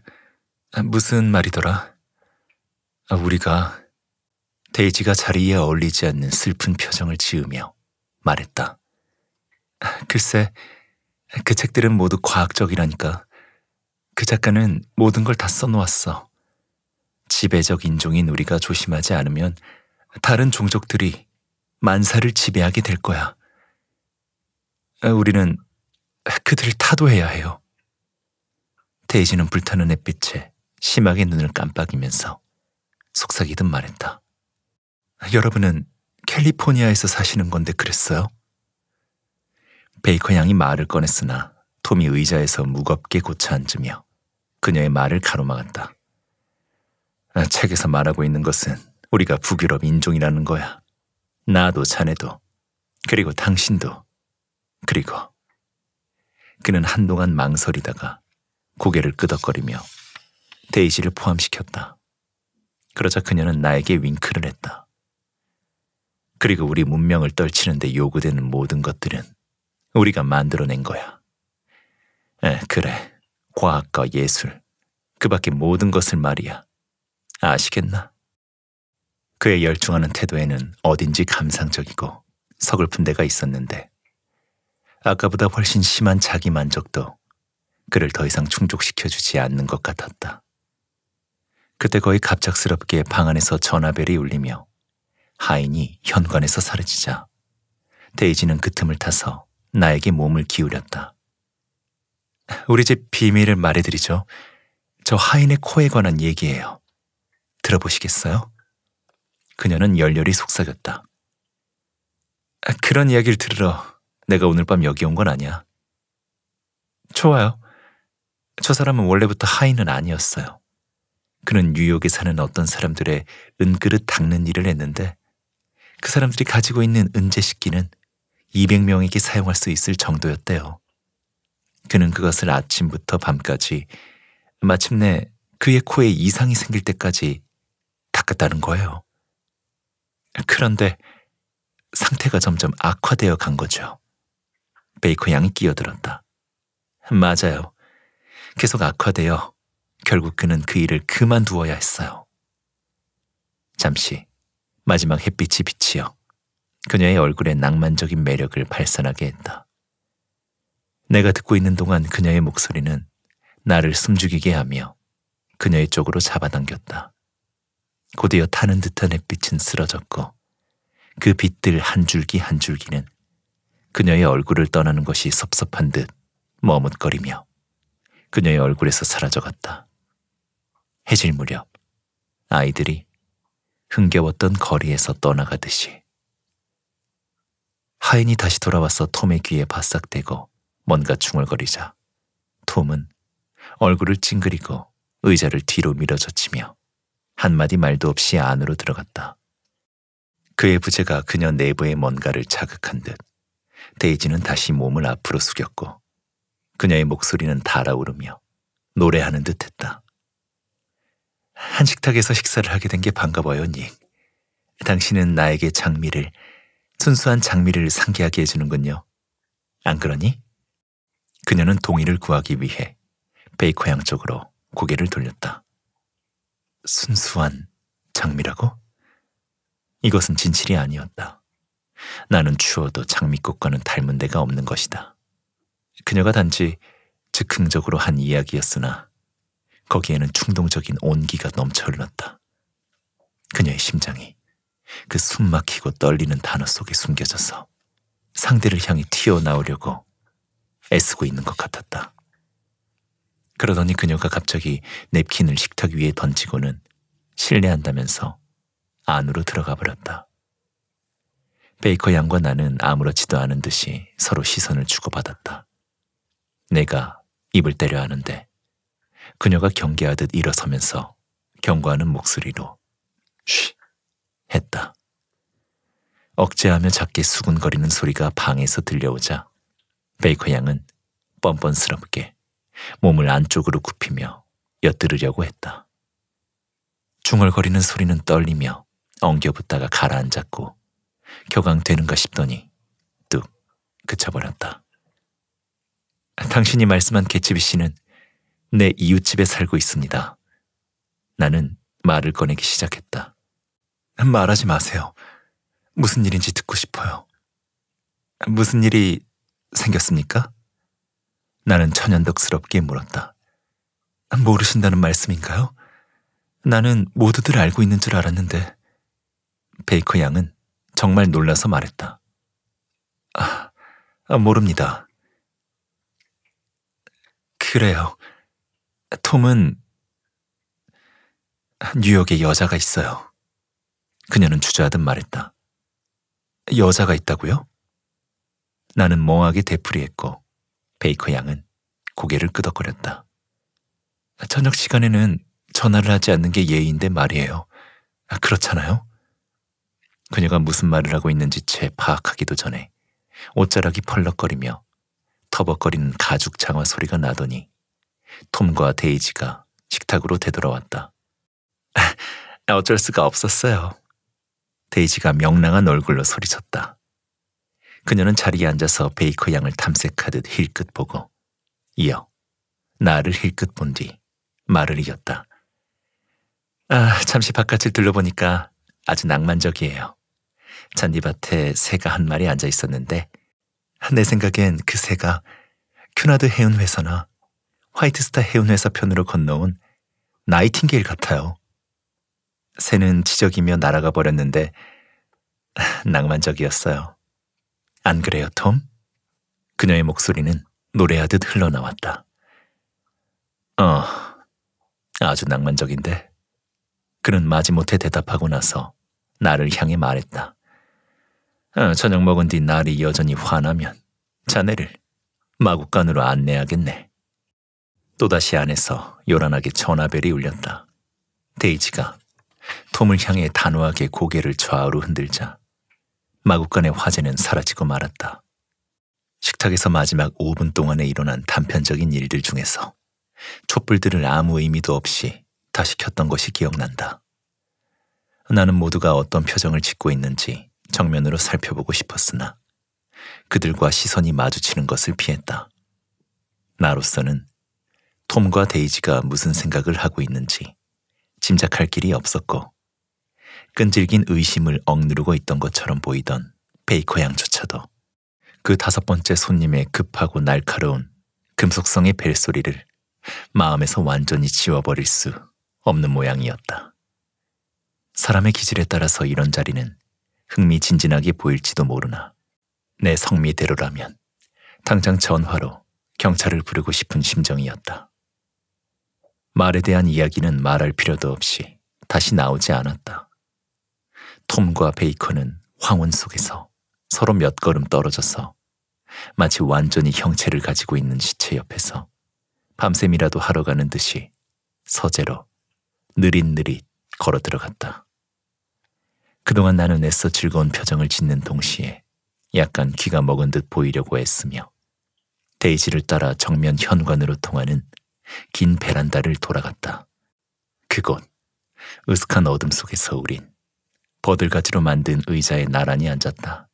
아, 무슨 말이더라? 아, 우리가 데이지가 자리에 어울리지 않는 슬픈 표정을 지으며 말했다. 글쎄, 그 책들은 모두 과학적이라니까. 그 작가는 모든 걸 다 써놓았어. 지배적 인종인 우리가 조심하지 않으면 다른 종족들이 만사를 지배하게 될 거야. 어, 우리는 그들을 타도해야 해요. 대지는 불타는 햇빛에 심하게 눈을 깜빡이면서 속삭이듯 말했다. 여러분은 캘리포니아에서 사시는 건데 그랬어요? 베이커 양이 말을 꺼냈으나 톰이 의자에서 무겁게 고쳐 앉으며 그녀의 말을 가로막았다. 아, 책에서 말하고 있는 것은 우리가 북유럽 인종이라는 거야. 나도 자네도, 그리고 당신도, 그리고. 그는 한동안 망설이다가 고개를 끄덕거리며 데이지를 포함시켰다. 그러자 그녀는 나에게 윙크를 했다. 그리고 우리 문명을 떨치는데 요구되는 모든 것들은 우리가 만들어낸 거야. 에, 그래. 과학과 예술. 그 밖에 모든 것을 말이야. 아시겠나? 그의 열중하는 태도에는 어딘지 감상적이고 서글픈 데가 있었는데 아까보다 훨씬 심한 자기 만족도 그를 더 이상 충족시켜주지 않는 것 같았다. 그때 거의 갑작스럽게 방 안에서 전화벨이 울리며 하인이 현관에서 사라지자 데이지는 그 틈을 타서 나에게 몸을 기울였다. 우리 집 비밀을 말해드리죠. 저 하인의 코에 관한 얘기예요. 들어보시겠어요? 그녀는 열렬히 속삭였다. 그런 이야기를 들으러 내가 오늘 밤 여기 온 건 아니야. 좋아요. 저 사람은 원래부터 하인은 아니었어요. 그는 뉴욕에 사는 어떤 사람들의 은그릇 닦는 일을 했는데 그 사람들이 가지고 있는 은재 식기는 200명에게 사용할 수 있을 정도였대요. 그는 그것을 아침부터 밤까지 마침내 그의 코에 이상이 생길 때까지 닦았다는 거예요. 그런데 상태가 점점 악화되어 간 거죠. 베이커 양이 끼어들었다. 맞아요. 계속 악화되어 결국 그는 그 일을 그만두어야 했어요. 잠시 마지막 햇빛이 비치어 그녀의 얼굴에 낭만적인 매력을 발산하게 했다. 내가 듣고 있는 동안 그녀의 목소리는 나를 숨죽이게 하며 그녀의 쪽으로 잡아당겼다. 곧이어 타는 듯한 햇빛은 쓰러졌고 그 빛들 한 줄기 한 줄기는 그녀의 얼굴을 떠나는 것이 섭섭한 듯 머뭇거리며 그녀의 얼굴에서 사라져갔다. 해질 무렵 아이들이 흥겨웠던 거리에서 떠나가듯이 하인이 다시 돌아와서 톰의 귀에 바싹대고 뭔가 중얼거리자 톰은 얼굴을 찡그리고 의자를 뒤로 밀어젖히며 한마디 말도 없이 안으로 들어갔다. 그의 부재가 그녀 내부의 뭔가를 자극한 듯 데이지는 다시 몸을 앞으로 숙였고 그녀의 목소리는 달아오르며 노래하는 듯했다. 한식탁에서 식사를 하게 된 게 반가워요, 닉. 당신은 나에게 장미를, 순수한 장미를 상기하게 해주는군요. 안 그러니? 그녀는 동의를 구하기 위해 베이커 양 쪽으로 고개를 돌렸다. 순수한 장미라고? 이것은 진실이 아니었다. 나는 추워도 장미꽃과는 닮은 데가 없는 것이다. 그녀가 단지 즉흥적으로 한 이야기였으나 거기에는 충동적인 온기가 넘쳐 흘렀다. 그녀의 심장이 그 숨막히고 떨리는 단어 속에 숨겨져서 상대를 향해 튀어나오려고 애쓰고 있는 것 같았다. 그러더니 그녀가 갑자기 냅킨을 식탁 위에 던지고는 실례한다면서 안으로 들어가 버렸다. 베이커 양과 나는 아무렇지도 않은 듯이 서로 시선을 주고받았다. 내가 입을 때려 하는데 그녀가 경계하듯 일어서면서 경고하는 목소리로 쉬 했다. 억제하며 작게 수근거리는 소리가 방에서 들려오자 베이커 양은 뻔뻔스럽게 몸을 안쪽으로 굽히며 엿들으려고 했다. 중얼거리는 소리는 떨리며 엉겨붙다가 가라앉았고 격앙되는가 싶더니 뚝 그쳐버렸다. 당신이 말씀한 개츠비 씨는 내 이웃집에 살고 있습니다. 나는 말을 꺼내기 시작했다. 말하지 마세요. 무슨 일인지 듣고 싶어요. 무슨 일이 생겼습니까? 나는 천연덕스럽게 물었다. 모르신다는 말씀인가요? 나는 모두들 알고 있는 줄 알았는데. 베이커 양은 정말 놀라서 말했다. 아, 아 모릅니다. 그래요. 톰은 뉴욕에 여자가 있어요. 그녀는 주저하듯 말했다. 여자가 있다고요? 나는 멍하게 되풀이했고 베이커 양은 고개를 끄덕거렸다. 저녁 시간에는 전화를 하지 않는 게 예의인데 말이에요. 아, 그렇잖아요? 그녀가 무슨 말을 하고 있는지 채 파악하기도 전에 옷자락이 펄럭거리며 터벅거리는 가죽 장화 소리가 나더니 톰과 데이지가 식탁으로 되돌아왔다. 아, 어쩔 수가 없었어요. 데이지가 명랑한 얼굴로 소리쳤다. 그녀는 자리에 앉아서 베이커 양을 탐색하듯 힐끗 보고 이어 나를 힐끗 본 뒤 말을 이었다. 아, 잠시 바깥을 둘러보니까 아주 낭만적이에요. 잔디밭에 새가 한 마리 앉아 있었는데 내 생각엔 그 새가 큐나드 해운회사나 화이트스타 해운회사 편으로 건너온 나이팅게일 같아요. 새는 지적이며 날아가 버렸는데 아, 낭만적이었어요. 안 그래요, 톰? 그녀의 목소리는 노래하듯 흘러나왔다. 어, 아주 낭만적인데. 그는 마지못해 대답하고 나서 나를 향해 말했다. 어, 저녁 먹은 뒤 날이 여전히 화나면 자네를 마구간으로 안내하겠네. 또다시 안에서 요란하게 전화벨이 울렸다. 데이지가 톰을 향해 단호하게 고개를 좌우로 흔들자 마국간의 화재는 사라지고 말았다. 식탁에서 마지막 5분 동안에 일어난 단편적인 일들 중에서 촛불들을 아무 의미도 없이 다시 켰던 것이 기억난다. 나는 모두가 어떤 표정을 짓고 있는지 정면으로 살펴보고 싶었으나 그들과 시선이 마주치는 것을 피했다. 나로서는 톰과 데이지가 무슨 생각을 하고 있는지 짐작할 길이 없었고 끈질긴 의심을 억누르고 있던 것처럼 보이던 베이커 양조차도 그 다섯 번째 손님의 급하고 날카로운 금속성의 벨소리를 마음에서 완전히 지워버릴 수 없는 모양이었다. 사람의 기질에 따라서 이런 자리는 흥미진진하게 보일지도 모르나 내 성미대로라면 당장 전화로 경찰을 부르고 싶은 심정이었다. 말에 대한 이야기는 말할 필요도 없이 다시 나오지 않았다. 톰과 베이커는 황혼 속에서 서로 몇 걸음 떨어져서 마치 완전히 형체를 가지고 있는 시체 옆에서 밤샘이라도 하러 가는 듯이 서재로 느릿느릿 걸어 들어갔다. 그동안 나는 애써 즐거운 표정을 짓는 동시에 약간 귀가 먹은 듯 보이려고 애쓰며 데이지를 따라 정면 현관으로 통하는 긴 베란다를 돌아갔다. 그곳, 으슥한 어둠 속에서 우린 버들가지로 만든 의자에 나란히 앉았다.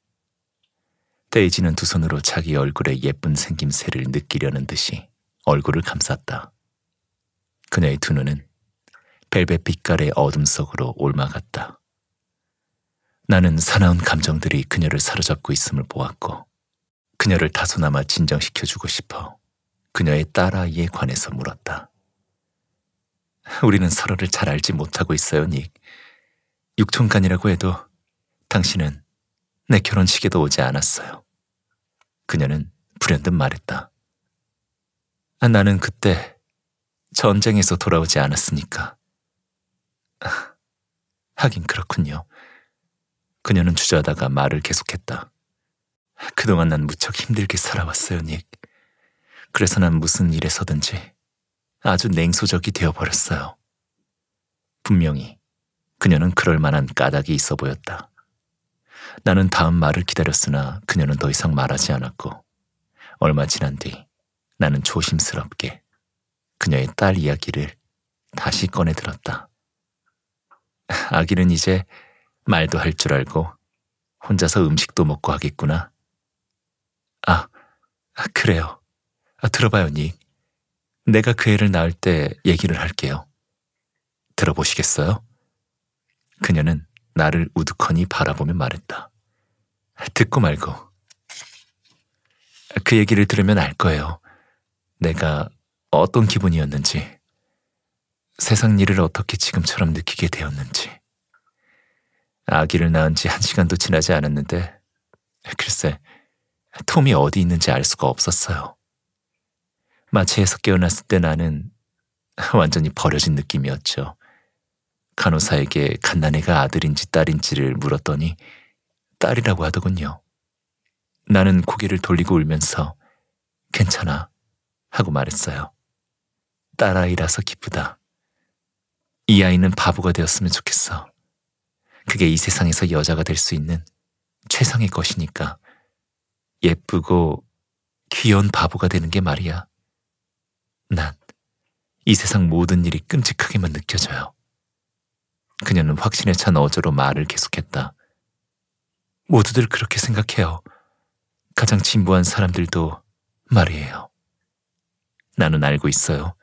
데이지는 두 손으로 자기 얼굴의 예쁜 생김새를 느끼려는 듯이 얼굴을 감쌌다. 그녀의 두 눈은 벨벳 빛깔의 어둠 속으로 올라갔다. 나는 사나운 감정들이 그녀를 사로잡고 있음을 보았고 그녀를 다소나마 진정시켜주고 싶어 그녀의 딸아이에 관해서 물었다. 우리는 서로를 잘 알지 못하고 있어요, 닉. 육촌간이라고 해도 당신은 내 결혼식에도 오지 않았어요. 그녀는 불현듯 말했다. 아, 나는 그때 전쟁에서 돌아오지 않았으니까. 아, 하긴 그렇군요. 그녀는 주저하다가 말을 계속했다. 그동안 난 무척 힘들게 살아왔어요, 닉. 그래서 난 무슨 일에서든지 아주 냉소적이 되어버렸어요. 분명히 그녀는 그럴 만한 까닭이 있어 보였다. 나는 다음 말을 기다렸으나 그녀는 더 이상 말하지 않았고 얼마 지난 뒤 나는 조심스럽게 그녀의 딸 이야기를 다시 꺼내 들었다. 아기는 이제 말도 할 줄 알고 혼자서 음식도 먹고 하겠구나. 아, 그래요. 아, 들어봐요, 니. 내가 그 애를 낳을 때 얘기를 할게요. 들어보시겠어요? 그녀는 나를 우두커니 바라보며 말했다. 듣고 말고. 그 얘기를 들으면 알 거예요. 내가 어떤 기분이었는지, 세상 일을 어떻게 지금처럼 느끼게 되었는지. 아기를 낳은 지 한 시간도 지나지 않았는데, 글쎄, 톰이 어디 있는지 알 수가 없었어요. 마취에서 깨어났을 때 나는 완전히 버려진 느낌이었죠. 간호사에게 갓난애가 아들인지 딸인지를 물었더니 딸이라고 하더군요. 나는 고개를 돌리고 울면서 괜찮아 하고 말했어요. 딸아이라서 기쁘다. 이 아이는 바보가 되었으면 좋겠어. 그게 이 세상에서 여자가 될 수 있는 최상의 것이니까 예쁘고 귀여운 바보가 되는 게 말이야. 난 이 세상 모든 일이 끔찍하게만 느껴져요. 그녀는 확신에 찬 어조로 말을 계속했다. 모두들 그렇게 생각해요. 가장 진부한 사람들도 말이에요. 나는 알고 있어요.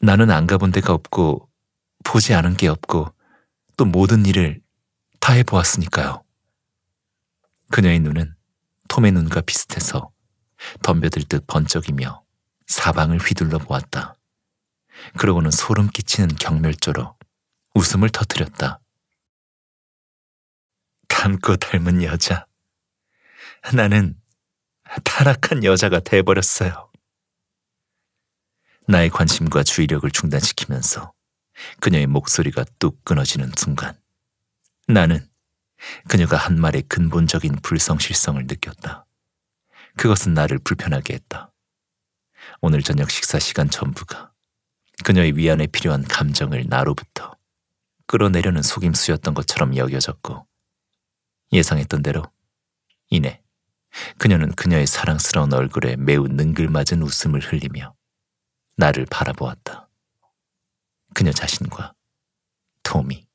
나는 안 가본 데가 없고, 보지 않은 게 없고, 또 모든 일을 다 해보았으니까요. 그녀의 눈은 톰의 눈과 비슷해서 덤벼들 듯 번쩍이며 사방을 휘둘러 보았다. 그러고는 소름 끼치는 경멸조로 웃음을 터뜨렸다. 닮고 닮은 여자. 나는 타락한 여자가 돼버렸어요. 나의 관심과 주의력을 중단시키면서 그녀의 목소리가 뚝 끊어지는 순간 나는 그녀가 한 말의 근본적인 불성실성을 느꼈다. 그것은 나를 불편하게 했다. 오늘 저녁 식사 시간 전부가 그녀의 위안에 필요한 감정을 나로부터 끌어내려는 속임수였던 것처럼 여겨졌고 예상했던 대로 이내 그녀는 그녀의 사랑스러운 얼굴에 매우 능글맞은 웃음을 흘리며 나를 바라보았다. 그녀 자신과 토미,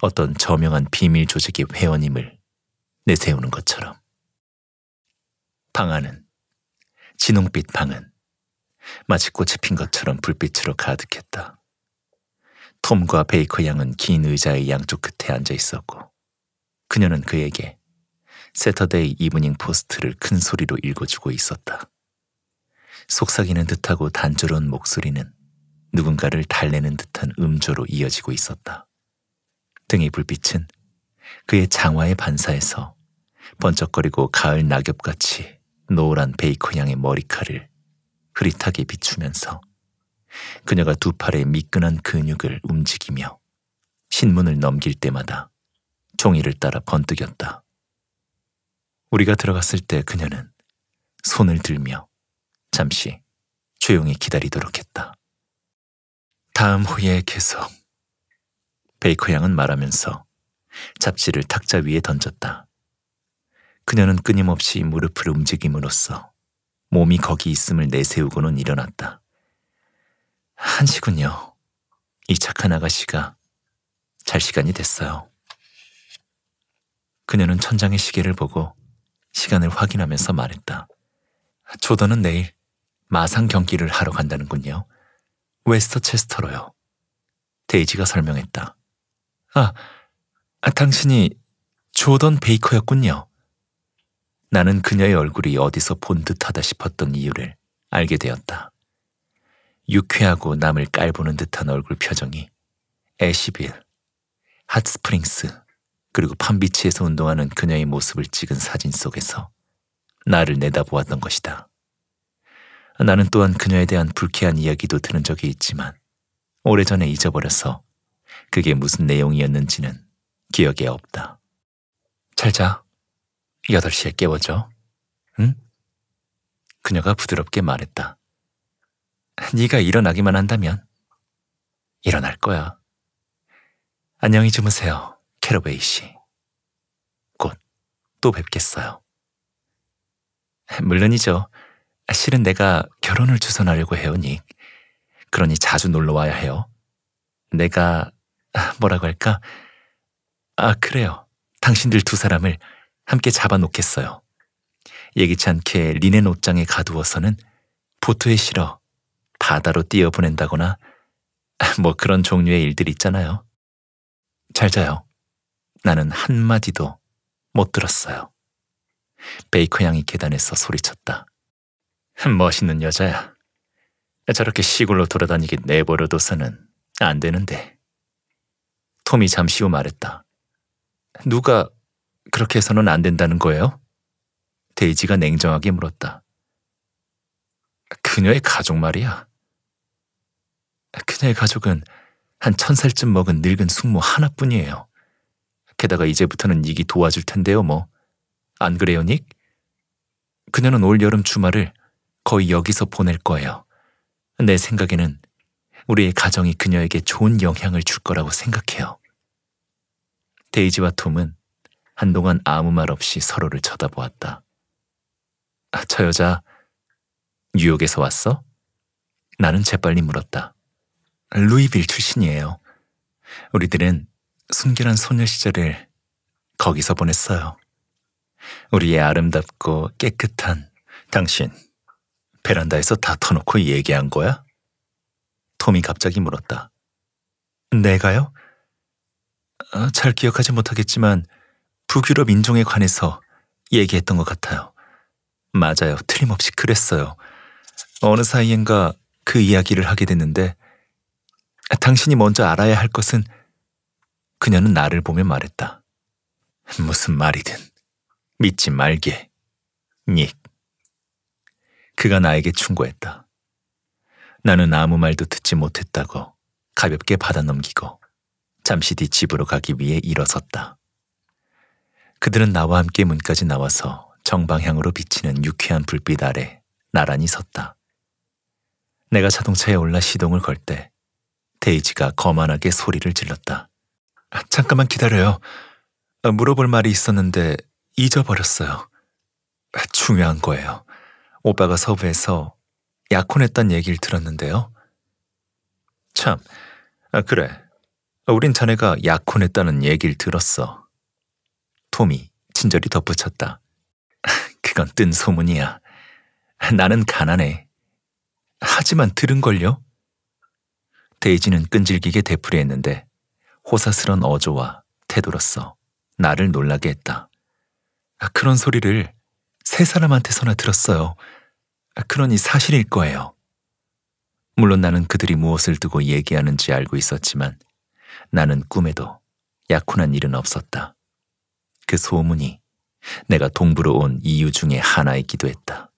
어떤 저명한 비밀 조직의 회원임을 내세우는 것처럼. 방 안은, 진홍빛 방은 마치 꽃이 핀 것처럼 불빛으로 가득했다. 톰과 베이커 양은 긴 의자의 양쪽 끝에 앉아 있었고 그녀는 그에게 세터데이 이브닝 포스트를 큰 소리로 읽어주고 있었다. 속삭이는 듯하고 단조로운 목소리는 누군가를 달래는 듯한 음조로 이어지고 있었다. 등의 불빛은 그의 장화의 반사에서 번쩍거리고 가을 낙엽같이 노란 베이커 양의 머리칼을 흐릿하게 비추면서 그녀가 두 팔의 미끈한 근육을 움직이며 신문을 넘길 때마다 종이를 따라 번뜩였다. 우리가 들어갔을 때 그녀는 손을 들며 잠시 조용히 기다리도록 했다. 다음 후에 계속 베이커 양은 말하면서 잡지를 탁자 위에 던졌다. 그녀는 끊임없이 무릎을 움직임으로써 몸이 거기 있음을 내세우고는 일어났다. 한시군요. 이 착한 아가씨가 잘 시간이 됐어요. 그녀는 천장의 시계를 보고 시간을 확인하면서 말했다. 조던은 내일 마상 경기를 하러 간다는군요. 웨스터체스터로요. 데이지가 설명했다. 아, 아, 당신이 조던 베이커였군요. 나는 그녀의 얼굴이 어디서 본 듯하다 싶었던 이유를 알게 되었다. 유쾌하고 남을 깔보는 듯한 얼굴 표정이 애시빌 핫스프링스, 그리고 판비치에서 운동하는 그녀의 모습을 찍은 사진 속에서 나를 내다보았던 것이다. 나는 또한 그녀에 대한 불쾌한 이야기도 들은 적이 있지만 오래전에 잊어버려서 그게 무슨 내용이었는지는 기억에 없다. 잘 자. 8시에 깨워줘. 응? 그녀가 부드럽게 말했다. 네가 일어나기만 한다면 일어날 거야. 안녕히 주무세요, 캐러베이 씨. 곧 또 뵙겠어요. 물론이죠. 실은 내가 결혼을 주선하려고 해요, 닉. 그러니 자주 놀러 와야 해요. 내가 뭐라고 할까? 아, 그래요. 당신들 두 사람을 함께 잡아놓겠어요. 예기치 않게 리넨 옷장에 가두어서는 보트에 실어 바다로 뛰어보낸다거나 뭐 그런 종류의 일들 있잖아요. 잘 자요. 나는 한마디도 못 들었어요. 베이커 양이 계단에서 소리쳤다. 멋있는 여자야. 저렇게 시골로 돌아다니게 내버려둬서는 안 되는데. 톰이 잠시 후 말했다. 누가 그렇게 해서는 안 된다는 거예요? 데이지가 냉정하게 물었다. 그녀의 가족 말이야. 그녀의 가족은 한 천살쯤 먹은 늙은 숙모 하나뿐이에요. 게다가 이제부터는 닉이 도와줄 텐데요, 뭐. 안 그래요, 닉? 그녀는 올 여름 주말을 거의 여기서 보낼 거예요. 내 생각에는 우리의 가정이 그녀에게 좋은 영향을 줄 거라고 생각해요. 데이지와 톰은 한동안 아무 말 없이 서로를 쳐다보았다. 저 여자 뉴욕에서 왔어? 나는 재빨리 물었다. 루이빌 출신이에요. 우리들은 순결한 소녀 시절을 거기서 보냈어요. 우리의 아름답고 깨끗한 당신 베란다에서 다 터놓고 얘기한 거야? 톰이 갑자기 물었다. 내가요? 아, 잘 기억하지 못하겠지만 북유럽 인종에 관해서 얘기했던 것 같아요. 맞아요. 틀림없이 그랬어요. 어느 사이엔가 그 이야기를 하게 됐는데 당신이 먼저 알아야 할 것은 그녀는 나를 보며 말했다. 무슨 말이든 믿지 말게. 닉. 그가 나에게 충고했다. 나는 아무 말도 듣지 못했다고 가볍게 받아넘기고 잠시 뒤 집으로 가기 위해 일어섰다. 그들은 나와 함께 문까지 나와서 정방향으로 비치는 유쾌한 불빛 아래 나란히 섰다. 내가 자동차에 올라 시동을 걸때 데이지가 거만하게 소리를 질렀다. 아, 잠깐만 기다려요. 아, 물어볼 말이 있었는데 잊어버렸어요. 아, 중요한 거예요. 오빠가 서부에서 약혼했단 얘기를 들었는데요. 참, 그래. 우린 자네가 약혼했다는 얘기를 들었어. 톰이 친절히 덧붙였다. 그건 뜬 소문이야. 나는 가난해. 하지만 들은걸요? 데이지는 끈질기게 되풀이했는데 호사스런 어조와 태도로서 나를 놀라게 했다. 아, 그런 소리를 세 사람한테서나 들었어요. 아, 그러니 사실일 거예요. 물론 나는 그들이 무엇을 두고 얘기하는지 알고 있었지만 나는 꿈에도 약혼한 일은 없었다. 그 소문이 내가 동부로 온 이유 중에 하나이기도 했다.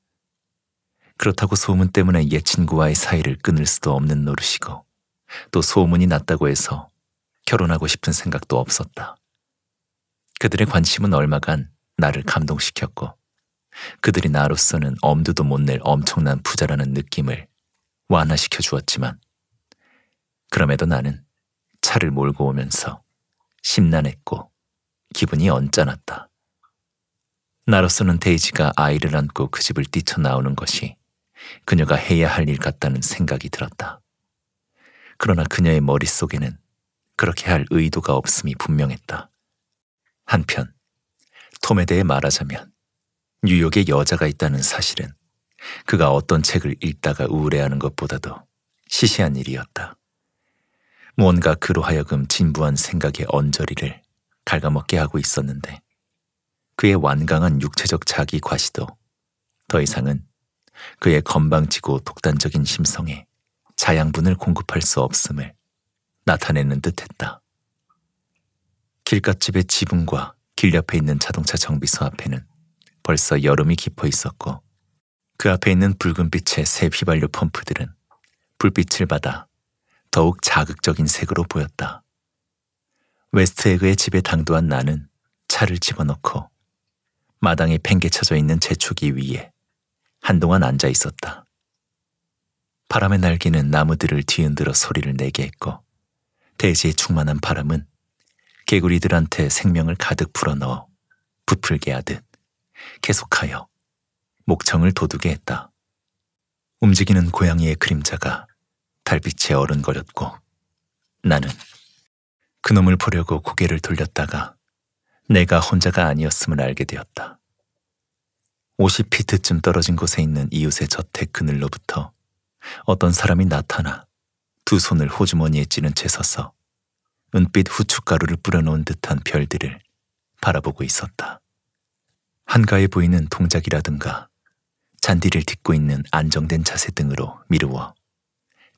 그렇다고 소문 때문에 옛 친구와의 사이를 끊을 수도 없는 노릇이고 또 소문이 났다고 해서 결혼하고 싶은 생각도 없었다. 그들의 관심은 얼마간 나를 감동시켰고 그들이 나로서는 엄두도 못 낼 엄청난 부자라는 느낌을 완화시켜 주었지만 그럼에도 나는 차를 몰고 오면서 심란했고 기분이 언짢았다. 나로서는 데이지가 아이를 안고 그 집을 뛰쳐나오는 것이 그녀가 해야 할 일 같다는 생각이 들었다. 그러나 그녀의 머릿속에는 그렇게 할 의도가 없음이 분명했다. 한편 톰에 대해 말하자면 뉴욕에 여자가 있다는 사실은 그가 어떤 책을 읽다가 우울해하는 것보다도 시시한 일이었다. 무언가 그로 하여금 진부한 생각의 언저리를 갉아먹게 하고 있었는데 그의 완강한 육체적 자기 과시도 더 이상은 그의 건방지고 독단적인 심성에 자양분을 공급할 수 없음을 나타내는 듯했다. 길갓집의 지붕과 길 옆에 있는 자동차 정비소 앞에는 벌써 여름이 깊어 있었고 그 앞에 있는 붉은빛의 새 휘발유 펌프들은 불빛을 받아 더욱 자극적인 색으로 보였다. 웨스트 에그의 집에 당도한 나는 차를 집어넣고 마당에 팽개쳐져 있는 제초기 위에 한동안 앉아 있었다. 바람의 날개는 나무들을 뒤흔들어 소리를 내게 했고 대지에 충만한 바람은 개구리들한테 생명을 가득 불어넣어 부풀게 하듯 계속하여 목청을 도둑게 했다. 움직이는 고양이의 그림자가 달빛에 어른거렸고 나는 그놈을 보려고 고개를 돌렸다가 내가 혼자가 아니었음을 알게 되었다. 50피트쯤 떨어진 곳에 있는 이웃의 저택 그늘로부터 어떤 사람이 나타나 두 손을 호주머니에 찌는 채 서서 은빛 후춧가루를 뿌려놓은 듯한 별들을 바라보고 있었다. 한가해 보이는 동작이라든가 잔디를 딛고 있는 안정된 자세 등으로 미루어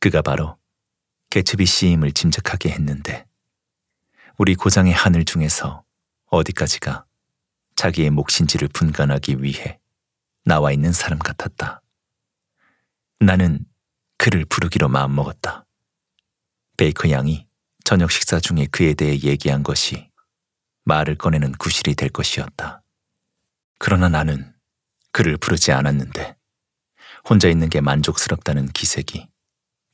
그가 바로 개츠비 씨임을 짐작하게 했는데 우리 고장의 하늘 중에서 어디까지가 자기의 몫인지를 분간하기 위해 나와 있는 사람 같았다. 나는 그를 부르기로 마음먹었다. 베이커 양이 저녁 식사 중에 그에 대해 얘기한 것이 말을 꺼내는 구실이 될 것이었다. 그러나 나는 그를 부르지 않았는데 혼자 있는 게 만족스럽다는 기색이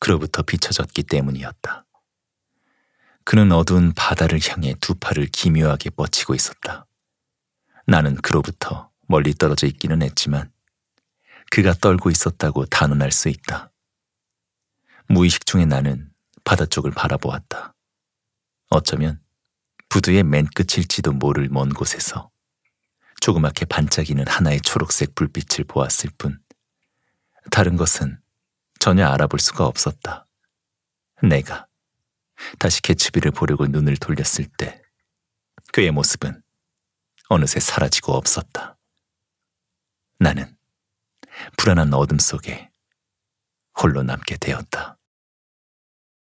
그로부터 비춰졌기 때문이었다. 그는 어두운 바다를 향해 두 팔을 기묘하게 뻗치고 있었다. 나는 그로부터 멀리 떨어져 있기는 했지만 그가 떨고 있었다고 단언할 수 있다. 무의식 중에 나는 바다 쪽을 바라보았다. 어쩌면 부두의 맨 끝일지도 모를 먼 곳에서 조그맣게 반짝이는 하나의 초록색 불빛을 보았을 뿐 다른 것은 전혀 알아볼 수가 없었다. 내가 다시 개츠비를 보려고 눈을 돌렸을 때 그의 모습은 어느새 사라지고 없었다. 나는 불안한 어둠 속에 홀로 남게 되었다.